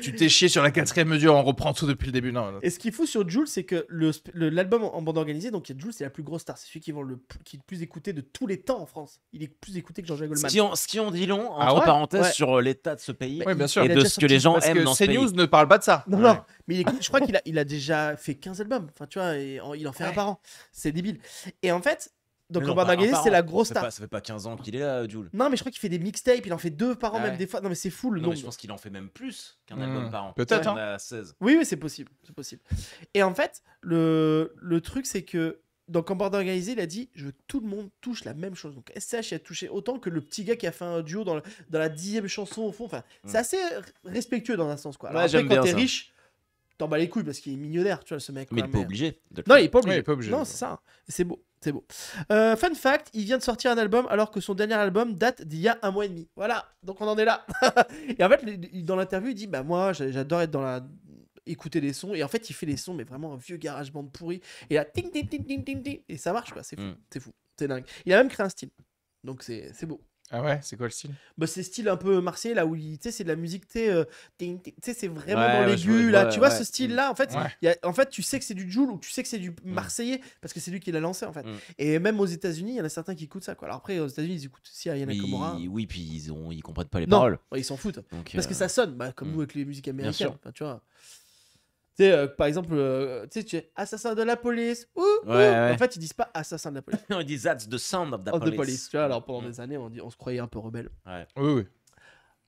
tu t'es chié sur la quatrième mesure, on reprend tout depuis le début. Non, Et ce qu'il faut sur Jules, c'est que l'album le, en bande organisée, donc Jules, c'est la plus grosse star, c'est celui qui, le, est le plus écouté de tous les temps en France. Il est plus écouté que Jean-Jacques Goldman. Ce qui, en, dit long, entre ah parenthèses, sur euh, l'état de ce pays bien sûr. et de ce que les gens parce aiment dans ce pays. CNews ne parle pas de ça. Non, non, mais je crois qu'il a, il a déjà fait 15 albums, enfin tu vois, il en fait un par an. C'est débile. Et en fait, donc Robert Margulies, c'est la grosse star. ça fait pas 15 ans qu'il est là, Jules. Non, mais je crois qu'il fait des mixtapes, il en fait deux par an, ah même des fois. Non, mais c'est fou le non, je pense qu'il en fait même plus qu'un hmm. album par an. Peut-être. en hein. a 16. Oui, oui, c'est possible. C'est possible. Et en fait, le, le truc, c'est que donc en bord il a dit je veux que tout le monde touche la même chose. Donc SCH a touché autant que le petit gars qui a fait un duo dans, dans la dixième chanson au fond. Enfin, hmm. c'est assez respectueux dans un sens quoi. Alors ouais, après, quand t'es riche, t'en bats les couilles parce qu'il est millionnaire, tu vois ce mec. Mais il n'est pas obligé. Non, il est pas obligé non, c'est ça. Hein. C'est beau c'est beau. fun fact, il vient de sortir un album alors que son dernier album date d'il y a un mois et demi. Voilà, donc on en est là. et en fait, dans l'interview, il dit Bah, moi, j'adore être dans la. écouter les sons. Et en fait, il fait les sons, mais vraiment un vieux garage band pourri. Et là, ting, ting, ting, ting, ting, ting. Et ça marche, quoi. C'est fou. Mm. C'est fou. C'est dingue. Il a même créé un style. Donc, c'est beau. Ah ouais, c'est quoi le style bah, C'est style un peu marseillais, là où tu sais, c'est de la musique, tu sais, euh, c'est vraiment dans l'aigu, là. tu vois, ce style-là, en, fait, en fait, tu sais que c'est du Joule ou tu sais que c'est du mm. marseillais parce que c'est lui qui l'a lancé, en fait. Mm. Et même aux États-Unis, il y en a certains qui écoutent ça, quoi. Alors après, aux États-Unis, ils écoutent aussi Ariana Kamora. Oui, puis ils, ont, ils comprennent pas les non, paroles. Ils s'en foutent. parce que euh, ça sonne, bah, comme mm. nous avec les musiques américaines, tu vois. Tu sais, euh, par exemple, euh, tu sais, tu es assassin de la police. Ouh, En fait, ils disent pas assassin de la police. ils disent that's the sound of the, police. Tu vois, alors pendant mm. des années, on, dit, on se croyait un peu rebelle. Ouais. Oui, oui.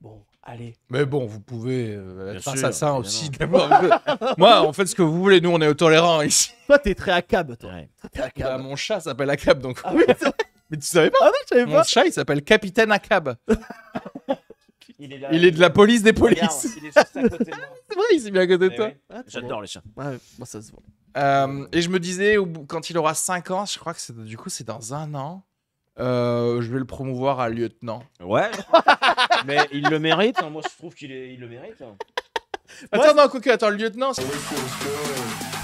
Bon, allez. Mais bon, vous pouvez euh, être assassin aussi, aussi. Moi, en fait, ce que vous voulez, nous, on est tolérants ici. Toi, t'es très accab, toi. Bah, mon chat s'appelle accab, donc. Ah oui, Mais tu savais pas Ah je savais pas. Mon chat, il s'appelle Capitaine Accab. Il est, de la police des polices. c'est vrai, il s'est bien à côté de eh toi. Ah, J'adore les chiens. Ouais, moi ça se voit. Euh, et je me disais, quand il aura 5 ans, je crois que du coup, c'est dans un an. Euh, je vais le promouvoir à lieutenant. Ouais. Mais il le mérite. Hein. Moi, je trouve qu'il il le mérite. Hein. Attends, non, attends, le lieutenant.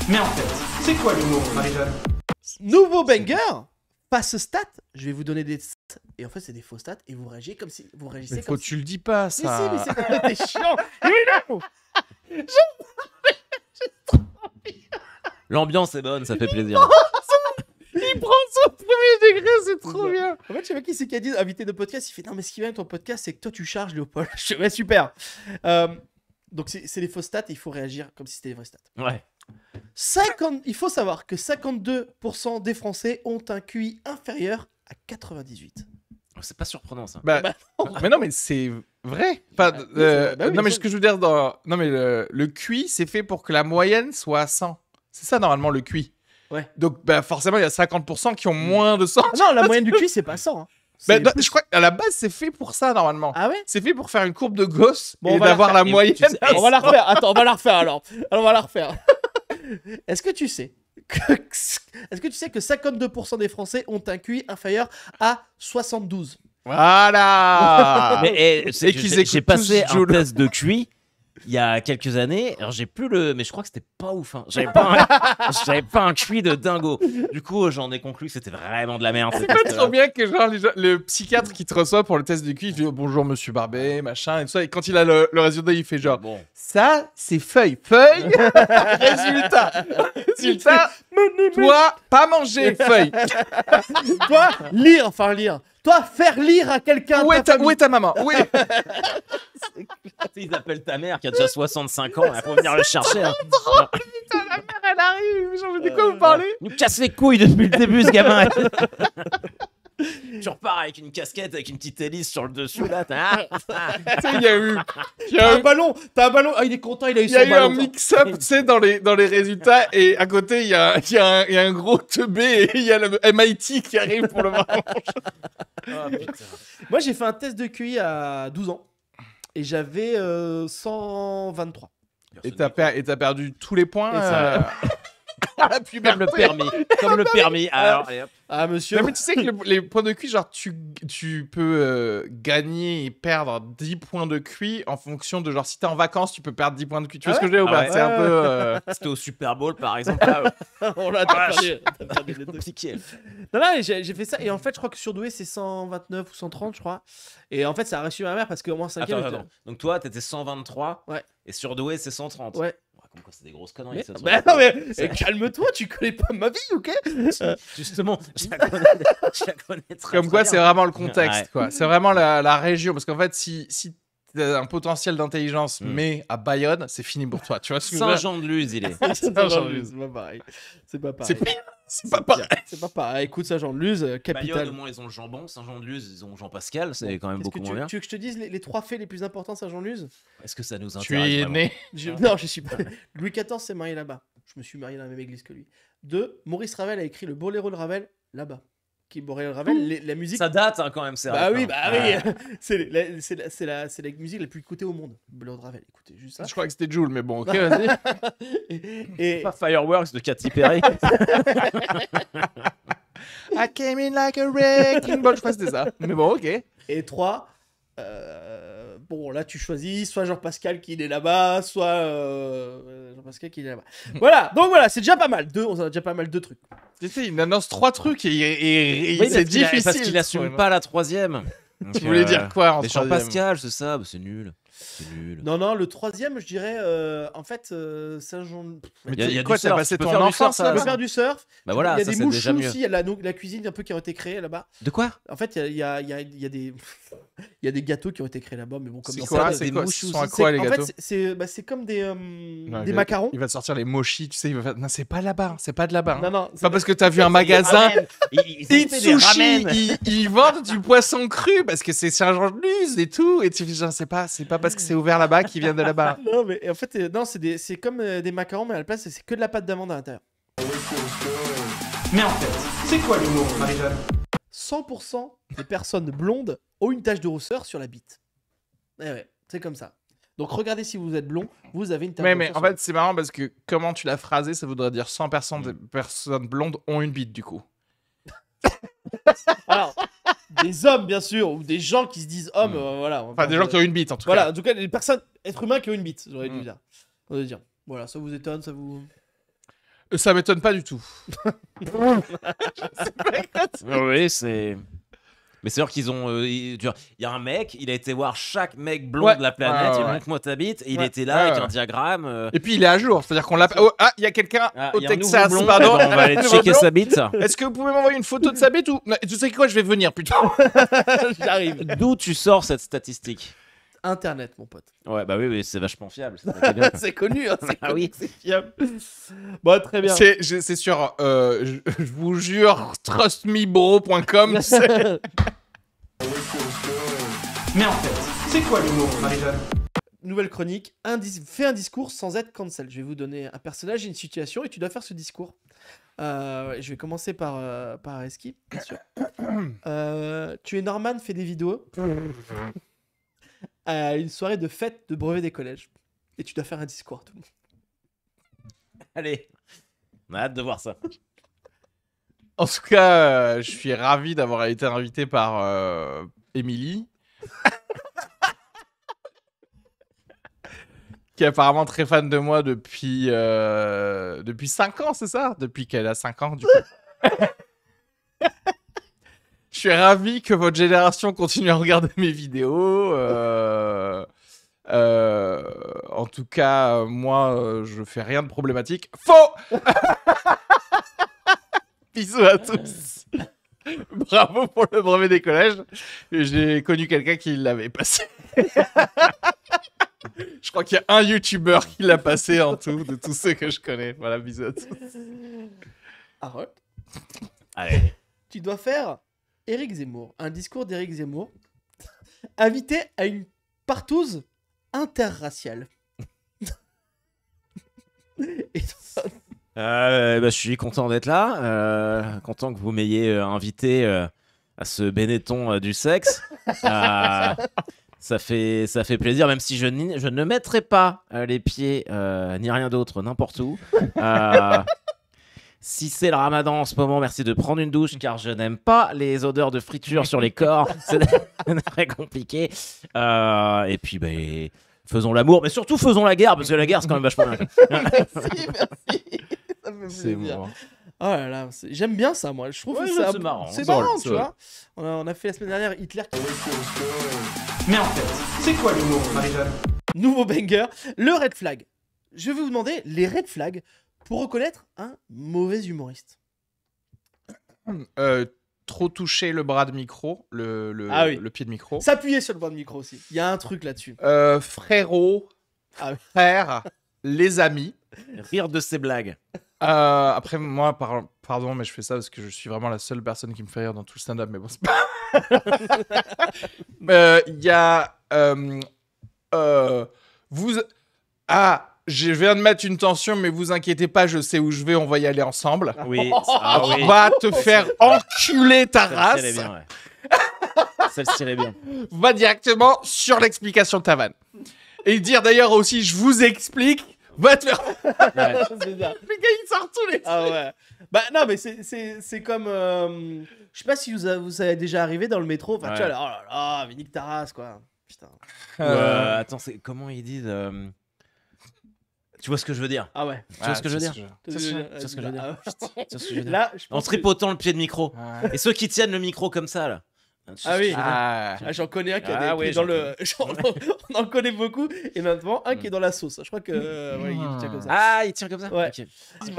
Mais en fait, c'est quoi le Marie-Jeanne Nouveau banger pas ce stat, je vais vous donner des stats. Et en fait, c'est des faux stats. Et vous réagissez comme si. Vous réagissez mais comme faut si... que tu le dis pas, ça. Mais si, mais c'est chiant. Mais non L'ambiance est bonne, ça fait plaisir. il prend son premier degré, c'est trop bien. En fait, je sais pas qui c'est qui a dit invité de podcast. Il fait non, mais ce qui vient ton podcast, c'est que toi tu charges Léopold. Je fais super. Euh, donc, c'est des fausses stats, et il faut réagir comme si c'était des vraies stats. Ouais. Il faut savoir que 52% des Français ont un QI inférieur à 98. C'est pas surprenant ça. Bah, bah, mais non, mais c'est vrai. Bah, euh, non, mais ce que je veux dire, dans... non, mais le, QI, c'est fait pour que la moyenne soit à 100. C'est ça normalement le QI. Ouais. Donc bah, forcément, il y a 50% qui ont moins de 100. non, la moyenne du QI, c'est pas 100. Hein. je crois qu'à la base, c'est fait pour ça normalement. Ah ouais C'est fait pour faire une courbe de Gauss bon, et d'avoir la, moyenne. on va la refaire. Attends, on va la refaire alors. alors on va la refaire. Est-ce que tu sais que... Est-ce que tu sais que 52% des Français ont un QI inférieur à 72 Voilà Mais, eh, c'est qu'ils J'ai passé un test de QI il y a quelques années. Alors j'ai plus le, mais je crois que c'était pas ouf. Hein. J'avais pas, un... j'avais pas un de dingo. Du coup, j'en ai conclu que c'était vraiment de la merde. C'est pas trop bien que genre le psychiatre qui te reçoit pour le test du cuit, il dit oh, bonjour Monsieur Barbé machin et tout ça. Et quand il a le, le résultat, il fait genre bon. ça, c'est feuille, feuille. résultat, résultat. toi, pas manger feuille. toi, lire, enfin lire. Toi, faire lire à quelqu'un. Où, où, est ta maman Oui. Ils appellent ta mère qui a déjà 65 ans. Il faut venir le chercher. Hein. putain, ma mère, elle arrive. J'en veux de quoi vous euh, parler Il nous casse les couilles depuis le début, ce gamin. tu repars avec une casquette, avec une petite hélice sur le dessus, là. Ah, ah. il y a eu. T'as un ballon, t'as un ballon, ah, il est content, il a eu son ballon. Il y a eu un mix-up, tu dans les, dans les résultats, et à côté, il y a, un gros teubé, et il y a le MIT qui arrive pour le moment. Oh, Moi, j'ai fait un test de QI à 12 ans, et j'avais 123. Euh, et t'as perdu tous les points. Euh, Comme le permis. Comme le permis. Alors, Ah, monsieur. mais tu sais que les points de cuit genre, tu, peux euh, gagner et perdre 10 points de cuit en fonction de, genre, si t'es en vacances, tu peux perdre 10 points de cuit Tu vois ah ce que je veux dire ah C'est un peu. C'était euh, au Super Bowl, par exemple. Euh. On l'a perdu. perdu compliqué. Non, non, j'ai fait ça. Et en fait, je crois que surdoué, c'est 129 ou 130, je crois. Et en fait, ça a reçu ma mère parce qu'au moins 5 ans Donc, toi, t'étais 123. Ouais. Et surdoué, c'est 130. Ouais comme quoi c'est des grosses conneries. Mais, calme-toi, tu connais pas ma vie, ok euh. Justement, je la connais, Comme quoi, c'est vraiment le contexte, quoi. C'est vraiment la, région. Parce qu'en fait, si, si un potentiel d'intelligence, hmm. mais à Bayonne, c'est fini pour toi. Tu vois Saint-Jean-de-Luz, il est. Saint-Jean-de-Luz, c'est pas pareil. C'est pas pareil c'est pas pareil. C'est pas pareil. Écoute, Saint-Jean-de-Luz, euh, bah, capital. au moins, ils ont le jambon. Saint-Jean-de-Luz, ils ont Jean-Pascal. C'est quand même beaucoup moins bien. Tu veux que je te dise les, trois faits les plus importants Saint-Jean-de-Luz Est-ce que ça nous intéresse Tu es né Non, je suis pas. Louis XIV s'est marié là-bas. Je me suis marié dans la même église que lui. Deux, Maurice Ravel a écrit le Boléro de Ravel là-bas qui est Boréal Ravel, la musique. Ça date hein, quand même, c'est bah bah ah oui, bah oui, c'est la, la, la, la, musique la plus écoutée au monde. Blood Ravel, écoutez, juste ça. Je crois que c'était Jules mais bon, ok, et, Pas Fireworks de Katy Perry. I came in like a wrecking ball, je crois que c'était ça. Mais bon, ok. Et 3, euh, bon, là, tu choisis soit Jean-Pascal qui est là-bas, soit euh, euh, Jean-Pascal qui est là-bas. voilà, donc voilà, c'est déjà pas mal. Deux, on a déjà pas mal de trucs. Il annonce trois trucs et, et, c'est difficile. Parce qu'il assume pas la troisième. tu voulais dire euh, quoi en Jean-Pascal, c'est ça, bah, c'est nul. Non, non, le troisième, je dirais, euh, en fait, euh, saint ça, j'en. Mais Il y a- quoi, t'as surf, passé ton faire du enfance surf, là faire du surf. Bah voilà, il y a des c'est mouchous aussi, il y a la, la cuisine un peu qui a été créée là-bas. De quoi En fait, il y a, y, a, y, a, des il y a des gâteaux qui ont été créés là-bas, mais bon, comme ça c'est les gâteaux c'est- bah, comme des, euh, des macarons. Il va te sortir les mochis, tu sais. Il va Non, c'est pas là-bas, c'est pas de là-bas. Hein. Non, non, Pas parce que t'as vu un magasin Itsushi, ils, ils vendent du poisson cru parce que c'est Saint-Jean-de-Luz et tout. Et tu fais c'est pas, c'est pas que c'est ouvert là-bas qui vient de là-bas. non, mais en fait, euh, non, c'est, c'est comme euh, des macarons, mais à la place, c'est que de la pâte d'amande à l'intérieur. Mais en fait, c'est quoi l'humour, marie 100% des personnes blondes ont une tache de rousseur sur la bite. Eh ouais, c'est comme ça. Donc regardez si vous êtes blond, vous avez une tache. Mais, mais en fait, c'est marrant parce que comment tu l'as phrasé, ça voudrait dire 100% mm. des personnes blondes ont une bite du coup. Alors, des hommes, bien sûr, ou des gens qui se disent hommes, hmm. euh, voilà. Enfin, des gens qui ont une bite, en tout cas. Voilà, en tout cas, des personnes, êtres humains qui ont une bite, j'aurais dû hmm. dire. On dire. Voilà, ça vous étonne, ça vous. Euh, ça m'étonne pas du tout. oui, c'est. Mais c'est sûr qu'ils ont. Euh, il y a un mec, il a été voir chaque mec blond de la planète, il montre moi ta il était là avec un diagramme. Euh. Et puis il est à jour, c'est-à-dire qu'on l'a. Oh, ah, il y a quelqu'un ah, au Texas, pardon. Eh ben, on va aller checker sa bite. Est-ce que vous pouvez m'envoyer une photo de sa bite ou. Tu sais quoi, je vais venir plutôt. J'arrive. D'où tu sors cette statistique Internet, mon pote. Ouais, bah oui, oui c'est vachement fiable. c'est connu, hein, Ah oui. c'est fiable. Bon, bah, très bien. C'est sûr. sur, euh, je, vous jure, trustmebro.com. Mais en fait, c'est quoi l'humour, marie Nouvelle chronique, fais un discours sans être cancel. Je vais vous donner un personnage et une situation et tu dois faire ce discours. Euh, je vais commencer par, euh, par Eski, bien sûr. Euh, tu es Norman, fais des vidéos à une soirée de fête de brevet des collèges. Et tu dois faire un discours, tout Allez, on a hâte de voir ça. En tout cas, je suis ravi d'avoir été invité par Émilie qui est apparemment très fan de moi depuis, euh, depuis 5 ans, c'est ça Depuis qu'elle a 5 ans, du coup. Je suis ravi que votre génération continue à regarder mes vidéos. Euh, euh, en tout cas, moi, je fais rien de problématique. Faux Bisous à tous Bravo pour le brevet des collèges. J'ai connu quelqu'un qui l'avait passé. je crois qu'il y a un YouTuber qui l'a passé en tout, de tous ceux que je connais. Voilà, bisous à Harold ah Allez. Tu dois faire Eric Zemmour, un discours d'Eric Zemmour, invité à une partouze interraciale. Et euh, bah, je suis content d'être là, euh, content que vous m'ayez euh, invité à ce Benetton du sexe. ça, fait, ça fait plaisir, même si je, je ne mettrai pas les pieds ni rien d'autre n'importe où. si c'est le ramadan en ce moment, merci de prendre une douche car je n'aime pas les odeurs de friture sur les corps. C'est très compliqué. et puis, ben, faisons l'amour, mais surtout faisons la guerre, parce que la guerre, c'est quand même vachement bien. merci, merci. C'est Oh là là, j'aime bien ça, moi. Je trouve ça, c'est marrant. C'est tu vois. On a, on a, fait la semaine dernière Hitler. Mais en fait, c'est quoi l'humour, Nouveau banger, le red flag. Je vais vous demander les red flags pour reconnaître un mauvais humoriste. Euh, trop toucher le bras de micro, le, ah le, pied de micro. S'appuyer sur le bras de micro aussi. Il y a un truc là-dessus. Euh, frérot, ah frère, les amis. Rire de ses blagues. Euh, après, moi, pardon, mais je fais ça parce que je suis vraiment la seule personne qui me fait rire dans tout le stand-up, mais bon, c'est pas. Euh, il y a. Euh, vous. Ah! Je viens de mettre une tension, mais vous inquiétez pas, je sais où je vais, on va y aller ensemble. Oui, ah On va te faire enculer ta race. Bien, ouais. Celle-ci, est bien. Va directement sur l'explication de ta vanne. Et dire d'ailleurs aussi, je vous explique, Va te faire. les gars, ils sortent tous les ah trucs. Ah ouais. Bah non, mais c'est comme. Euh, je sais pas si vous, avez, vous déjà arrivé dans le métro. Enfin, tu vois, oh là là, vinique quoi. Putain. Euh, attends, comment ils disent. Euh, tu vois ce que je veux dire Ah ouais. Tu vois ce que je veux dire Tu vois ce que je veux dire Là, en tripotant le pied de micro. Et ceux qui tiennent le micro comme ça, là. Ah oui, ah. Ah, j'en connais un qui ah est dans le. on en connaît beaucoup et maintenant un qui est hmm. dans la sauce. Je crois que. Euh, ah, il tient comme ça.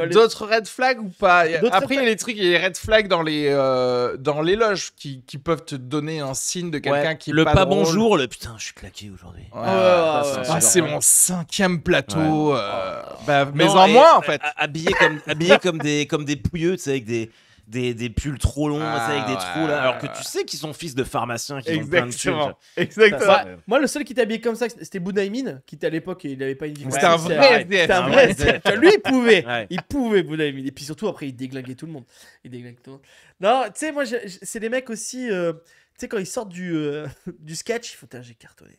D'autres red flags ou pas Après, il y a les trucs, il y a les red flags dans les euh, dans les loges qui, qui, peuvent te donner un signe de quelqu'un qui le pas, bonjour, le putain, je suis claqué aujourd'hui. Ah, c'est mon cinquième plateau. Euh. Bah, mais en moins en fait. Habillé comme habillé comme des comme des pouilleux, tu sais, avec des des, des pulls trop longs, avec des ah, trous là, alors que tu sais qu'ils sont fils de pharmaciens qui ont Exactement. Bah, moi, le seul qui t'habillait comme ça, c'était Boudaïmin qui était à l'époque, et il n'avait pas une vie. c'était un vrai Un vrai Lui, il pouvait. Il pouvait, Boudaïmin Et puis surtout, après, il déglinguait tout le monde. Il déglinguait tout Non, tu sais, moi, c'est des mecs aussi. Euh, tu sais, quand ils sortent du, euh, du sketch, il faut. Putain, j'ai cartonné.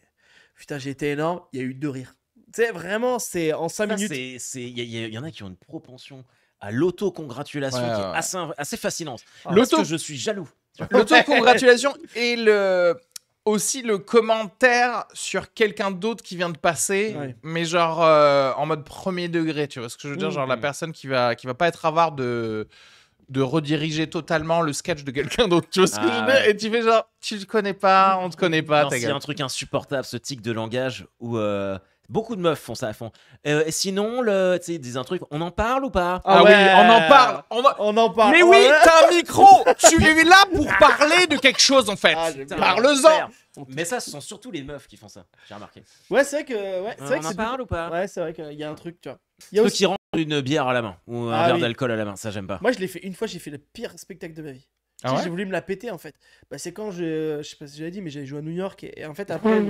Putain, j'ai été énorme. Il y a eu deux rires. Tu sais, vraiment, c'est en 5 minutes. Il y, en a qui ont une propension à l'autocongratulation qui est assez, fascinante. Ah. que je suis jaloux. L'auto-congratulation et le aussi le commentaire sur quelqu'un d'autre qui vient de passer, mais genre euh, en mode premier degré, tu vois ce que je veux dire, mmh. genre la mmh. personne qui va qui va pas être avare de de rediriger totalement le sketch de quelqu'un d'autre, tu ah et tu fais genre tu le connais pas, on te connaît pas, c'est un truc insupportable ce tic de langage où euh, Beaucoup de meufs font ça à fond. Euh, sinon, le, tu sais, un truc, on en parle ou pas Ah, ah oui, on en parle. On, on en parle. Mais oui, t'as un micro. tu es là pour parler de quelque chose en fait. Ah, Parle-en. Mais ça, ce sont surtout les meufs qui font ça. J'ai remarqué. Ouais, c'est vrai que, ouais, c'est on en parle ou pas Ouais, c'est vrai qu'il y a un truc, tu vois. Il y a aussi... qui rend une bière à la main ou un ah verre d'alcool à la main, ça j'aime pas. Moi, je l'ai fait une fois. J'ai fait le pire spectacle de ma vie. Ah j'ai voulu me la péter en fait. Bah, c'est quand je, je sais pas si j'avais dit, mais j'avais joué à New York et en fait après.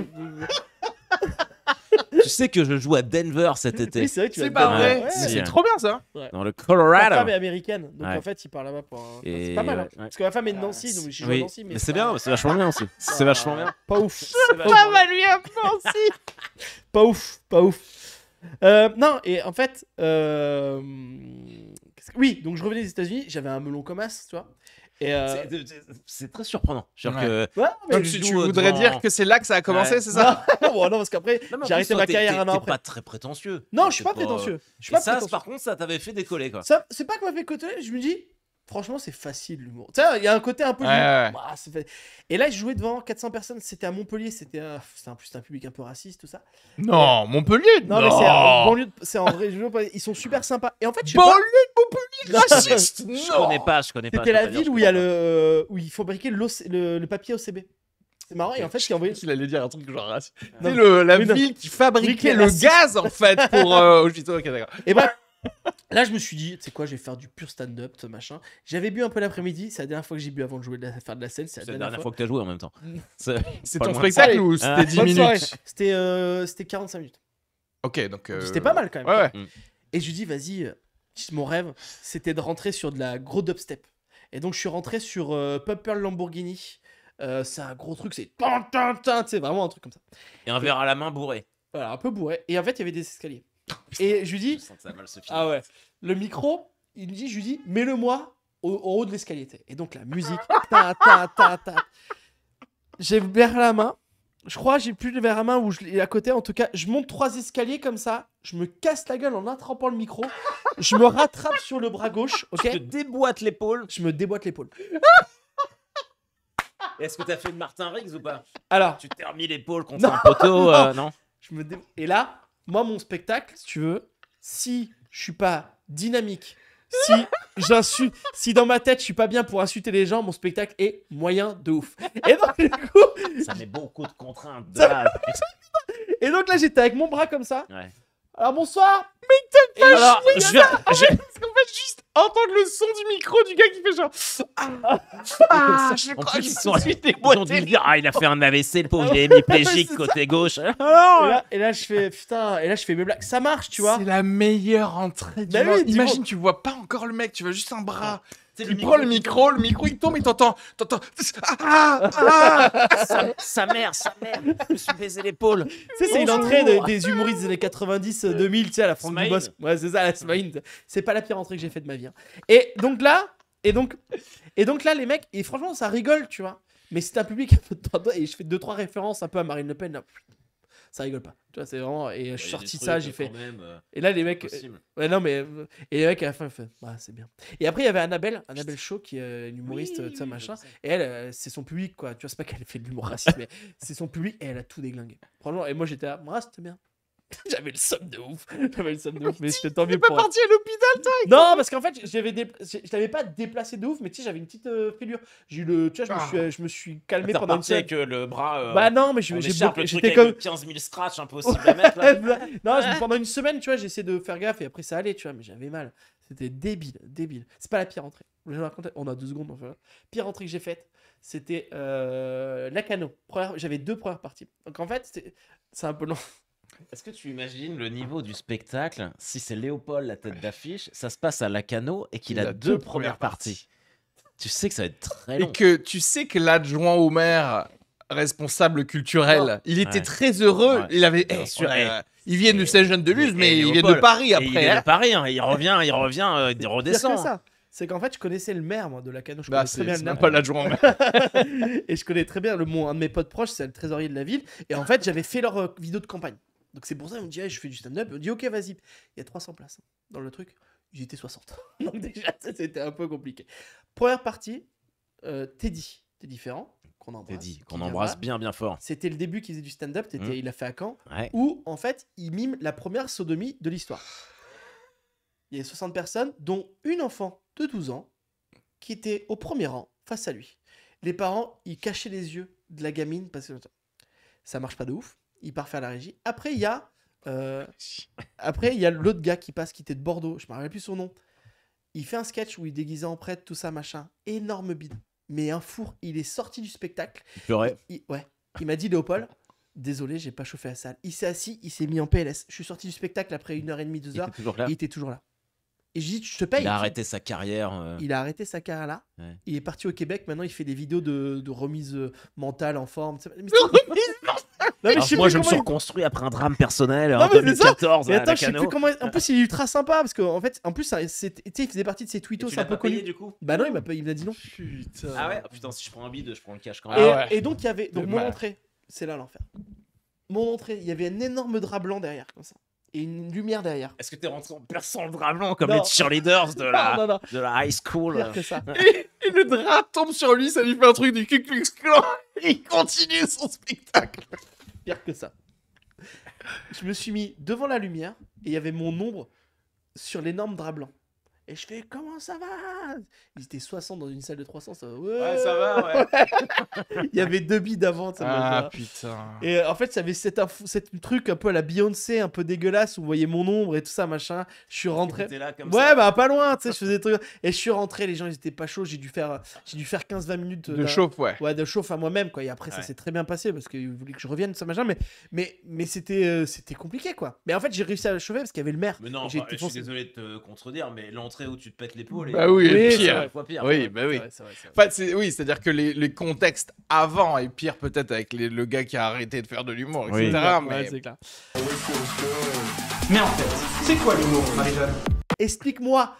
tu sais que je joue à Denver cet été. C'est vrai C'est pas vrai. C'est trop bien ça. Dans le Colorado Ma femme est américaine, donc en fait, il parle là-bas pour. C'est pas mal. Hein. Parce que ma femme est de Nancy, ah, donc je joue à Nancy. mais c'est bien, c'est vachement bien aussi. Ah. C'est vachement bien. Pas ouf. Pas mal lui à Nancy. pas ouf, pas ouf. Euh, non, et en fait, euh, oui, donc je revenais des États-Unis, j'avais un melon comme as, tu vois. Euh, c'est très surprenant. Que... Donc, tu, voudrais dire que c'est là que ça a commencé, c'est ça Non, parce qu'après, j'ai arrêté ma carrière un an après. pas très prétentieux. Non, je suis pas prétentieux. Je ça, par contre, ça t'avait fait décoller. Quoi. c'est pas que m'a fait décoller, je me dis, Franchement, c'est facile l'humour. Tu sais, il y a un côté un peu. Ouais, et là, je jouais devant 400 personnes. C'était à Montpellier. C'était un... un public un peu raciste, tout ça. Non, Montpellier Non, non. mais c'est en, vrai. région. Ils sont super sympas. Et en fait, je. Banlieue de Montpellier raciste non. Je connais pas, je connais pas. C'était la ville où, il y a le... ils fabriquaient le... papier OCB. C'est marrant, et en fait, qui envoyé. Il allait dire un truc genre. C'est le, la ville qui fabriquait le gaz, en fait, pour. Euh... ok, d'accord. Et bah, Là, je me suis dit, c'est quoi, je vais faire du pur stand-up, machin. J'avais bu un peu l'après-midi, c'est la dernière fois que j'ai bu avant de jouer la, faire de la scène. C'est la, dernière, fois, que tu as joué en même temps. Mm. C'est ton spectacle ou c'était 10 ah. minutes C'était 45 euh, minutes. Ok, donc. Euh, c'était pas mal quand même. Ouais, mm. Et je lui dis, vas-y, euh, mon rêve, c'était de rentrer sur de la gros dubstep. Et donc, je suis rentré sur euh, Lamborghini. c'est un gros truc, c'est. C'est vraiment un truc comme ça. Et un verre à la main bourré. Voilà, un peu bourré. Et en fait, il y avait des escaliers. Et je lui dis. Ah ouais. Le micro, il me dit, je lui dis, mets-le moi au, haut de l'escalier. Et donc la musique. ta, ta, ta, ta. J'ai vers la main. Je crois j'ai plus le verre à main ou je à côté. En tout cas, je monte trois escaliers comme ça. Je me casse la gueule en attrapant le micro. Je me rattrape sur le bras gauche. Ok. je l'épaule. Je me déboîte l'épaule. Est-ce que t'as fait une Martin Riggs ou pas Alors. Tu t'es remis l'épaule contre un poteau, euh, non, Et là, moi, mon spectacle, si tu veux, si je suis pas dynamique, si j'insulte, si dans ma tête je suis pas bien pour insulter les gens, mon spectacle est moyen de ouf. Et donc, du coup, ça met beaucoup de contraintes. Et donc là, j'étais avec mon bras comme ça. Ouais. Alors bonsoir Mais t'as pas Alors, je je... va juste entendre le son du micro du gars qui fait genre... Ah, ah je crois qu'ils que je Ils suis Dire, ah, il a fait un AVC, le pauvre, il est hémiplégique côté gauche. Ah, et, là, et, là, je fais... Putain, et là, je fais mes blagues. Ça marche, tu vois C'est la meilleure entrée du bah, monde. Imagine, tu vois pas encore le mec, tu vois juste un bras. Il prend le micro, le micro il tombe et t'entends. t'entends ah, ah, ah, ah. sa, mère, sa mère, je me suis baisé l'épaule. Tu sais, c'est une entrée des humoristes des années 90, 2000, euh, tu sais, à la Franck Boss. Ouais, c'est ça, la Smile. C'est pas la pire entrée que j'ai faite de ma vie. Hein. Et donc là, et donc, et donc là, les mecs, et franchement, ça rigole, tu vois. Mais c'est un public un peu de et je fais 2-3 références un peu à Marine Le Pen là ça rigole pas. Tu vois, c'est vraiment. Et je suis sorti ça, euh, j'ai fait. Euh, et là, les mecs. Euh, ouais, non, mais. Et les mecs, à la fin, fait. Bah, c'est bien. Et après, il y avait Annabelle, Annabelle Chaud, qui est une humoriste, tout ça, machin. Et elle, c'est son public, quoi. Tu vois, c'est pas qu'elle fait de l'humour raciste, mais c'est son public et elle a tout déglingué. et moi, j'étais là, ah, c'était bien. J'avais le somme de ouf. J'avais le somme de ouf, mais j'étais Tu T'es pas parti à l'hôpital, toi Non, parce qu'en fait, j'avais dé... je l'avais pas déplacé de ouf, mais tu sais, j'avais une petite euh, frilure. J'ai le. Tu vois, je, me, ah. suis, euh, je me suis calmé pendant une que le bras. Euh, bah non, mais j'ai beaucoup. J'étais comme. 15 000 scratch, impossible à mettre. Là. non, pendant une semaine, tu vois, j'ai essayé de faire gaffe et après ça allait, tu vois, mais j'avais mal. C'était débile, débile. C'est pas la pire entrée. Je raconter. On a deux secondes, enfin. Pire entrée que j'ai faite, c'était Nakano. Première... J'avais deux premières parties. Donc en fait, c'est un peu long. Est-ce que tu imagines le niveau du spectacle si c'est Léopold la tête d'affiche, ça se passe à Lacano et qu'il a, deux, premières parties. Tu sais que ça va être très long. Et que tu sais que l'adjoint au maire responsable culturel, il était très heureux, il avait euh, il vient de Saint-Jean de Luz mais il vient de Paris après. il vient de hein. Paris, hein. il revient, il revient, euh, il redescend. Ça hein. c'est qu'en fait, je connaissais le maire de la Cano. Je bah, très maire. l'adjoint. et je connais très bien le mot. Un de mes potes proches, c'est le trésorier de la ville. Et en fait, j'avais fait leur euh, vidéo de campagne. Donc c'est pour ça qu'on me dit, je fais du stand-up. On dit, ok, vas-y. Il y a 300 places hein, dans le truc. J'étais 60. Donc déjà, c'était un peu compliqué. Première partie, euh, Teddy. Teddy différent. qu'on embrasse. Teddy, qu'on embrasse bien, bien fort. C'était le début qu'il faisait du stand-up. Mm. Il l'a fait à Caen. Où, en fait, il mime la première sodomie de l'histoire. Il y a 60 personnes, dont une enfant de 12 ans, qui était au premier rang face à lui. Les parents, ils cachaient les yeux de la gamine parce que ça marche pas de ouf il part faire la régie. Après, il y a. Euh, euh, après, il y a l'autre gars qui passe, qui était de Bordeaux, je me rappelle plus son nom. Il fait un sketch où il est déguisé en prêtre, tout ça, machin. Énorme bide. Mais un four, il est sorti du spectacle. Il ouais. Il m'a dit, Léopold, désolé, j'ai pas chauffé la salle. Il s'est assis, il s'est mis en PLS. Je suis sorti du spectacle après une heure et demie, deux heures. Il était toujours là. Et, était toujours là. et je te paye. Il a arrêté sa carrière. Euh. Il a arrêté sa carrière là. Il est parti au Québec. Maintenant, il fait des vidéos de, remise mentale en forme. moi, je me suis reconstruit après un drame personnel en 2014. Mais attends, je sais plus comment... En plus, il est ultra sympa parce qu'en en fait, en plus, il faisait partie de ses tweetos un peu collé du coup Bah non, il m'a il dit non. Putain. Ah ouais, putain, si je prends un bid, je prends le cash quand même. Et, ah donc, il y avait donc mon entrée, c'est là l'enfer. Mon entrée, il y avait un énorme drap blanc derrière, comme ça. Et une lumière derrière. Est-ce que t'es rentré en perçant le drap blanc comme les cheerleaders de la, De la high school ça. Et, le drap tombe sur lui, ça lui fait un truc du Ku Klux Il continue son spectacle pire que ça. Je me suis mis devant la lumière et il y avait mon ombre sur l'énorme drap blanc. Et je fais comment ça va Ils étaient 60 dans une salle de 300, ça Ouais, ça va, ouais. Il y avait deux billes d'avant, Ah putain. Et en fait, ça avait cet, truc un peu à la Beyoncé, un peu dégueulasse, où vous voyez mon ombre et tout ça, machin. Je suis rentré. ouais, bah pas loin, tu sais, je faisais des trucs. Et je suis rentré, les gens, ils étaient pas chauds, j'ai dû faire, j'ai dû faire 15-20 minutes. Euh, de chauffe, ouais. Ouais, de chauffe à moi-même, quoi. Et après, ça s'est très bien passé parce qu'ils voulaient que je revienne, ça, machin. Mais, mais, mais c'était euh, c'était compliqué, quoi. Mais en fait, j'ai réussi à le chauffer parce qu'il y avait le maire. Mais non, bah, je suis désolé de te contredire, mais l'entrée où tu te pètes l'épaule. Bah oui, et pire. Oui, bah oui. C'est vrai, oui, c'est-à-dire que les, contextes avant Et pire peut-être avec le gars qui a arrêté de faire de l'humour, oui. etc. mais... c'est clair. mais en fait, c'est quoi l'humour, marie Explique-moi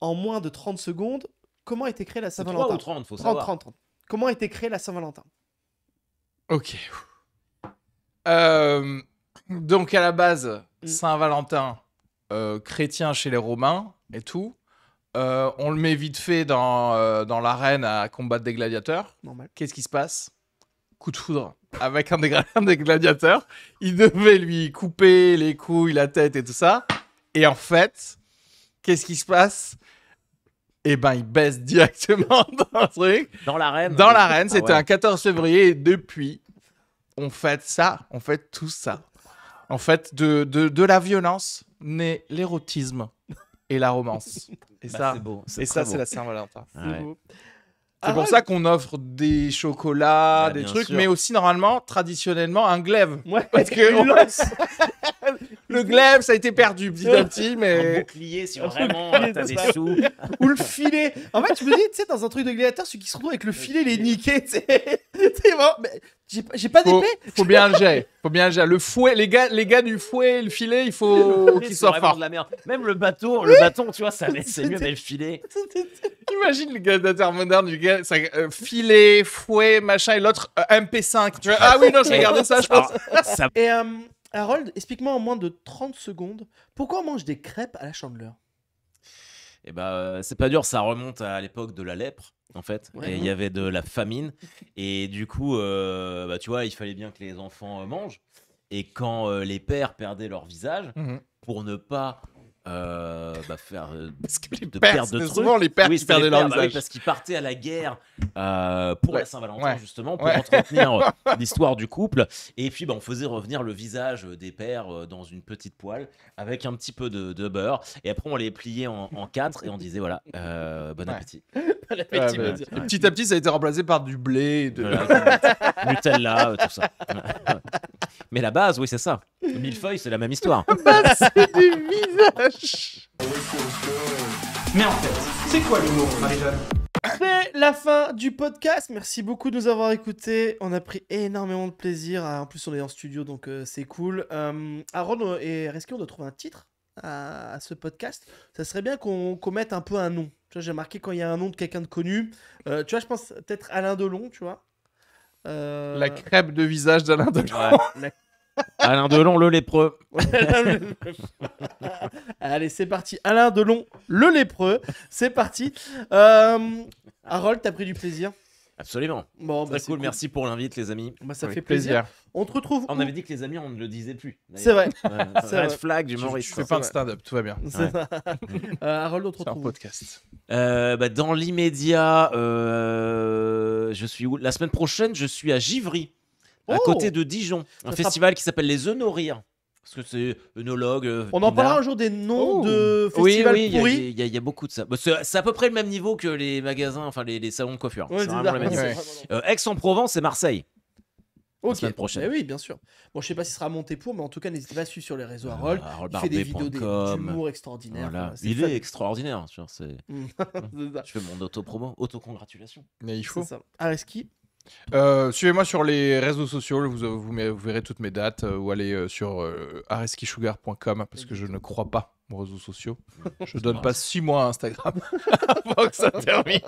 en moins de 30 secondes comment a été créée la Saint-Valentin. 3 ou 30, faut savoir. 30, 30. Comment a été créée la Saint-Valentin Ok. Euh, donc à la base, mm. Saint-Valentin, euh, chrétien chez les Romains, et tout. Euh, on le met vite fait dans, euh, dans l'arène à combattre des gladiateurs. Qu'est-ce qui se passe Coup de foudre avec un des, gladiateurs. Il devait lui couper les couilles, la tête et tout ça. Et en fait, qu'est-ce qui se passe Eh ben, il baisse directement dans le truc. Dans l'arène. Dans l'arène. Ah c'était un 14 février. Et depuis, on fait ça. On fait tout ça. En fait, de, de la violence naît l'érotisme et la romance. Et bah, ça, c'est Et ça, c'est la Saint-Valentin. C'est C'est pour ça qu'on offre des chocolats, des trucs, mais aussi normalement, traditionnellement, un glaive. Parce que le glaive, ça a été perdu petit à petit, mais. Un bouclier, si vraiment t'as des sous. Ou le filet. En fait, je me dis, tu sais, dans un truc de gladiateur, ceux qui se retrouve avec le filet, les niqué, tu sais. Mais j'ai pas d'épée. Faut bien le jet. Faut bien le gérer Le fouet, les gars, les gars du fouet, le filet, il faut qu'ils soient fort. Même le bateau, le bâton, tu vois, ça c'est mieux, mais le filet. Imagine le gladiateur moderne du gars, ça, euh, filet, fouet, machin, et l'autre euh, MP5. Ah oui, non, j'ai regardé ça, je pense. Et euh, Harold, explique-moi en moins de 30 secondes pourquoi on mange des crêpes à la chandeleur eh ben, euh, c'est pas dur, ça remonte à l'époque de la lèpre, en fait. et il y avait de la famine. Et du coup, euh, bah, tu vois, il fallait bien que les enfants euh, mangent. Et quand les pères perdaient leur visage, mhm. pour ne pas euh, bah, faire euh, parce de père de trucs. qui bah parce qu'ils partaient à la guerre euh, pour la Saint-Valentin justement pour entretenir l'histoire du couple et puis bah, on faisait revenir le visage des pères dans une petite poêle avec un petit peu de, beurre et après on les pliait en, quatre et on disait voilà bon appétit. petit mmh. à petit ça a été remplacé par du blé, de... Nutella, tout ça. Mais la base, oui, c'est ça. mille feuilles c'est la même histoire. c'est du visage Mais en fait, c'est quoi l'humour, Marie-Jeanne c'est la fin du podcast. Merci beaucoup de nous avoir écoutés. On a pris énormément de plaisir. En plus, on est en studio, donc euh, c'est cool. Euh, Aaron euh, et risquons on doit trouver un titre à, ce podcast. Ça serait bien qu'on mette un peu un nom. Tu vois, j'ai marqué quand il y a un nom de quelqu'un de connu. tu vois, je pense peut-être Alain Delon, tu vois. Euh, La crêpe de visage d'Alain Delon. Alain Delon, le lépreux. Allez, c'est parti. Alain Delon, le lépreux. C'est parti. Euh, Harold, t'as pris du plaisir Absolument. Bon, Très bah, cool. Merci pour l'invite, les amis. Moi bah, ça fait plaisir. On te retrouve. On avait dit que les amis, on ne le disait plus. C'est vrai. c'est flag du Je fais pas de stand-up, tout va bien. Euh, Harold, on te retrouve. podcast. Euh, bah, dans l'immédiat, euh, je suis La semaine prochaine, je suis à Givry, à oh côté de Dijon, un festival qui s'appelle Les Honorires. Parce que c'est œnologue. Euh, On en parlera un jour des noms oh. de festivals oui, oui, Il y, a beaucoup de ça. Bah, c'est à peu près le même niveau que les magasins, enfin les, salons de coiffure. c'est vraiment le même niveau. Euh, Aix-en-Provence et Marseille. La semaine prochaine. Eh oui, bien sûr. Bon, je sais pas si sera monté pour, mais en tout cas, n'hésitez pas à suivre sur les réseaux Harold. Ah, Roll. il fait des vidéos d'humour extraordinaire. Voilà. il est extraordinaire. je fais mon auto-promo, auto-congratulation. Mais il faut. Ah, euh, suivez-moi sur les réseaux sociaux, vous, vous, verrez toutes mes dates euh, ou allez euh, sur areskisugar.com parce que je ne crois pas aux réseaux sociaux. Je donne pas six mois à Instagram avant que ça termine.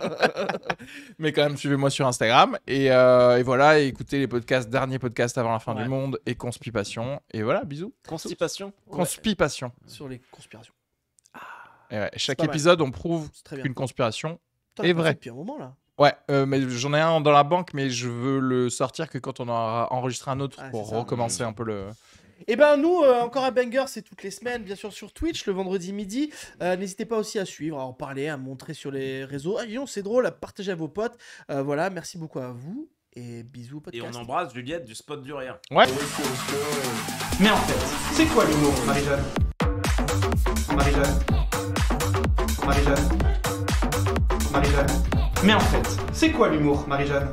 Mais quand même, suivez-moi sur Instagram et, voilà, écoutez les podcasts, dernier podcast avant la fin du monde et conspiration. Et voilà, bisous. Constipation. Conspipation. Sur les conspirations. Ah. chaque épisode, on prouve qu'une conspiration est vraie. Depuis un moment là. Ouais, euh, mais j'en ai un dans la banque, mais je veux le sortir que quand on aura enregistré un autre ah, pour recommencer un peu le. Et eh ben nous, euh, encore à banger, c'est toutes les semaines, bien sûr sur Twitch, le vendredi midi. Euh, n'hésitez pas aussi à suivre, à en parler, à montrer sur les réseaux. Ah, c'est drôle, à partager à vos potes. voilà, merci beaucoup à vous et bisous podcast. Et on embrasse Juliette du spot du rien. Ouais. Mais en fait, c'est quoi l'humour, marie Marie-Jeanne, Marie-Jeanne, Marie-Jeanne. Mais en fait, c'est quoi l'humour, Marie-Jeanne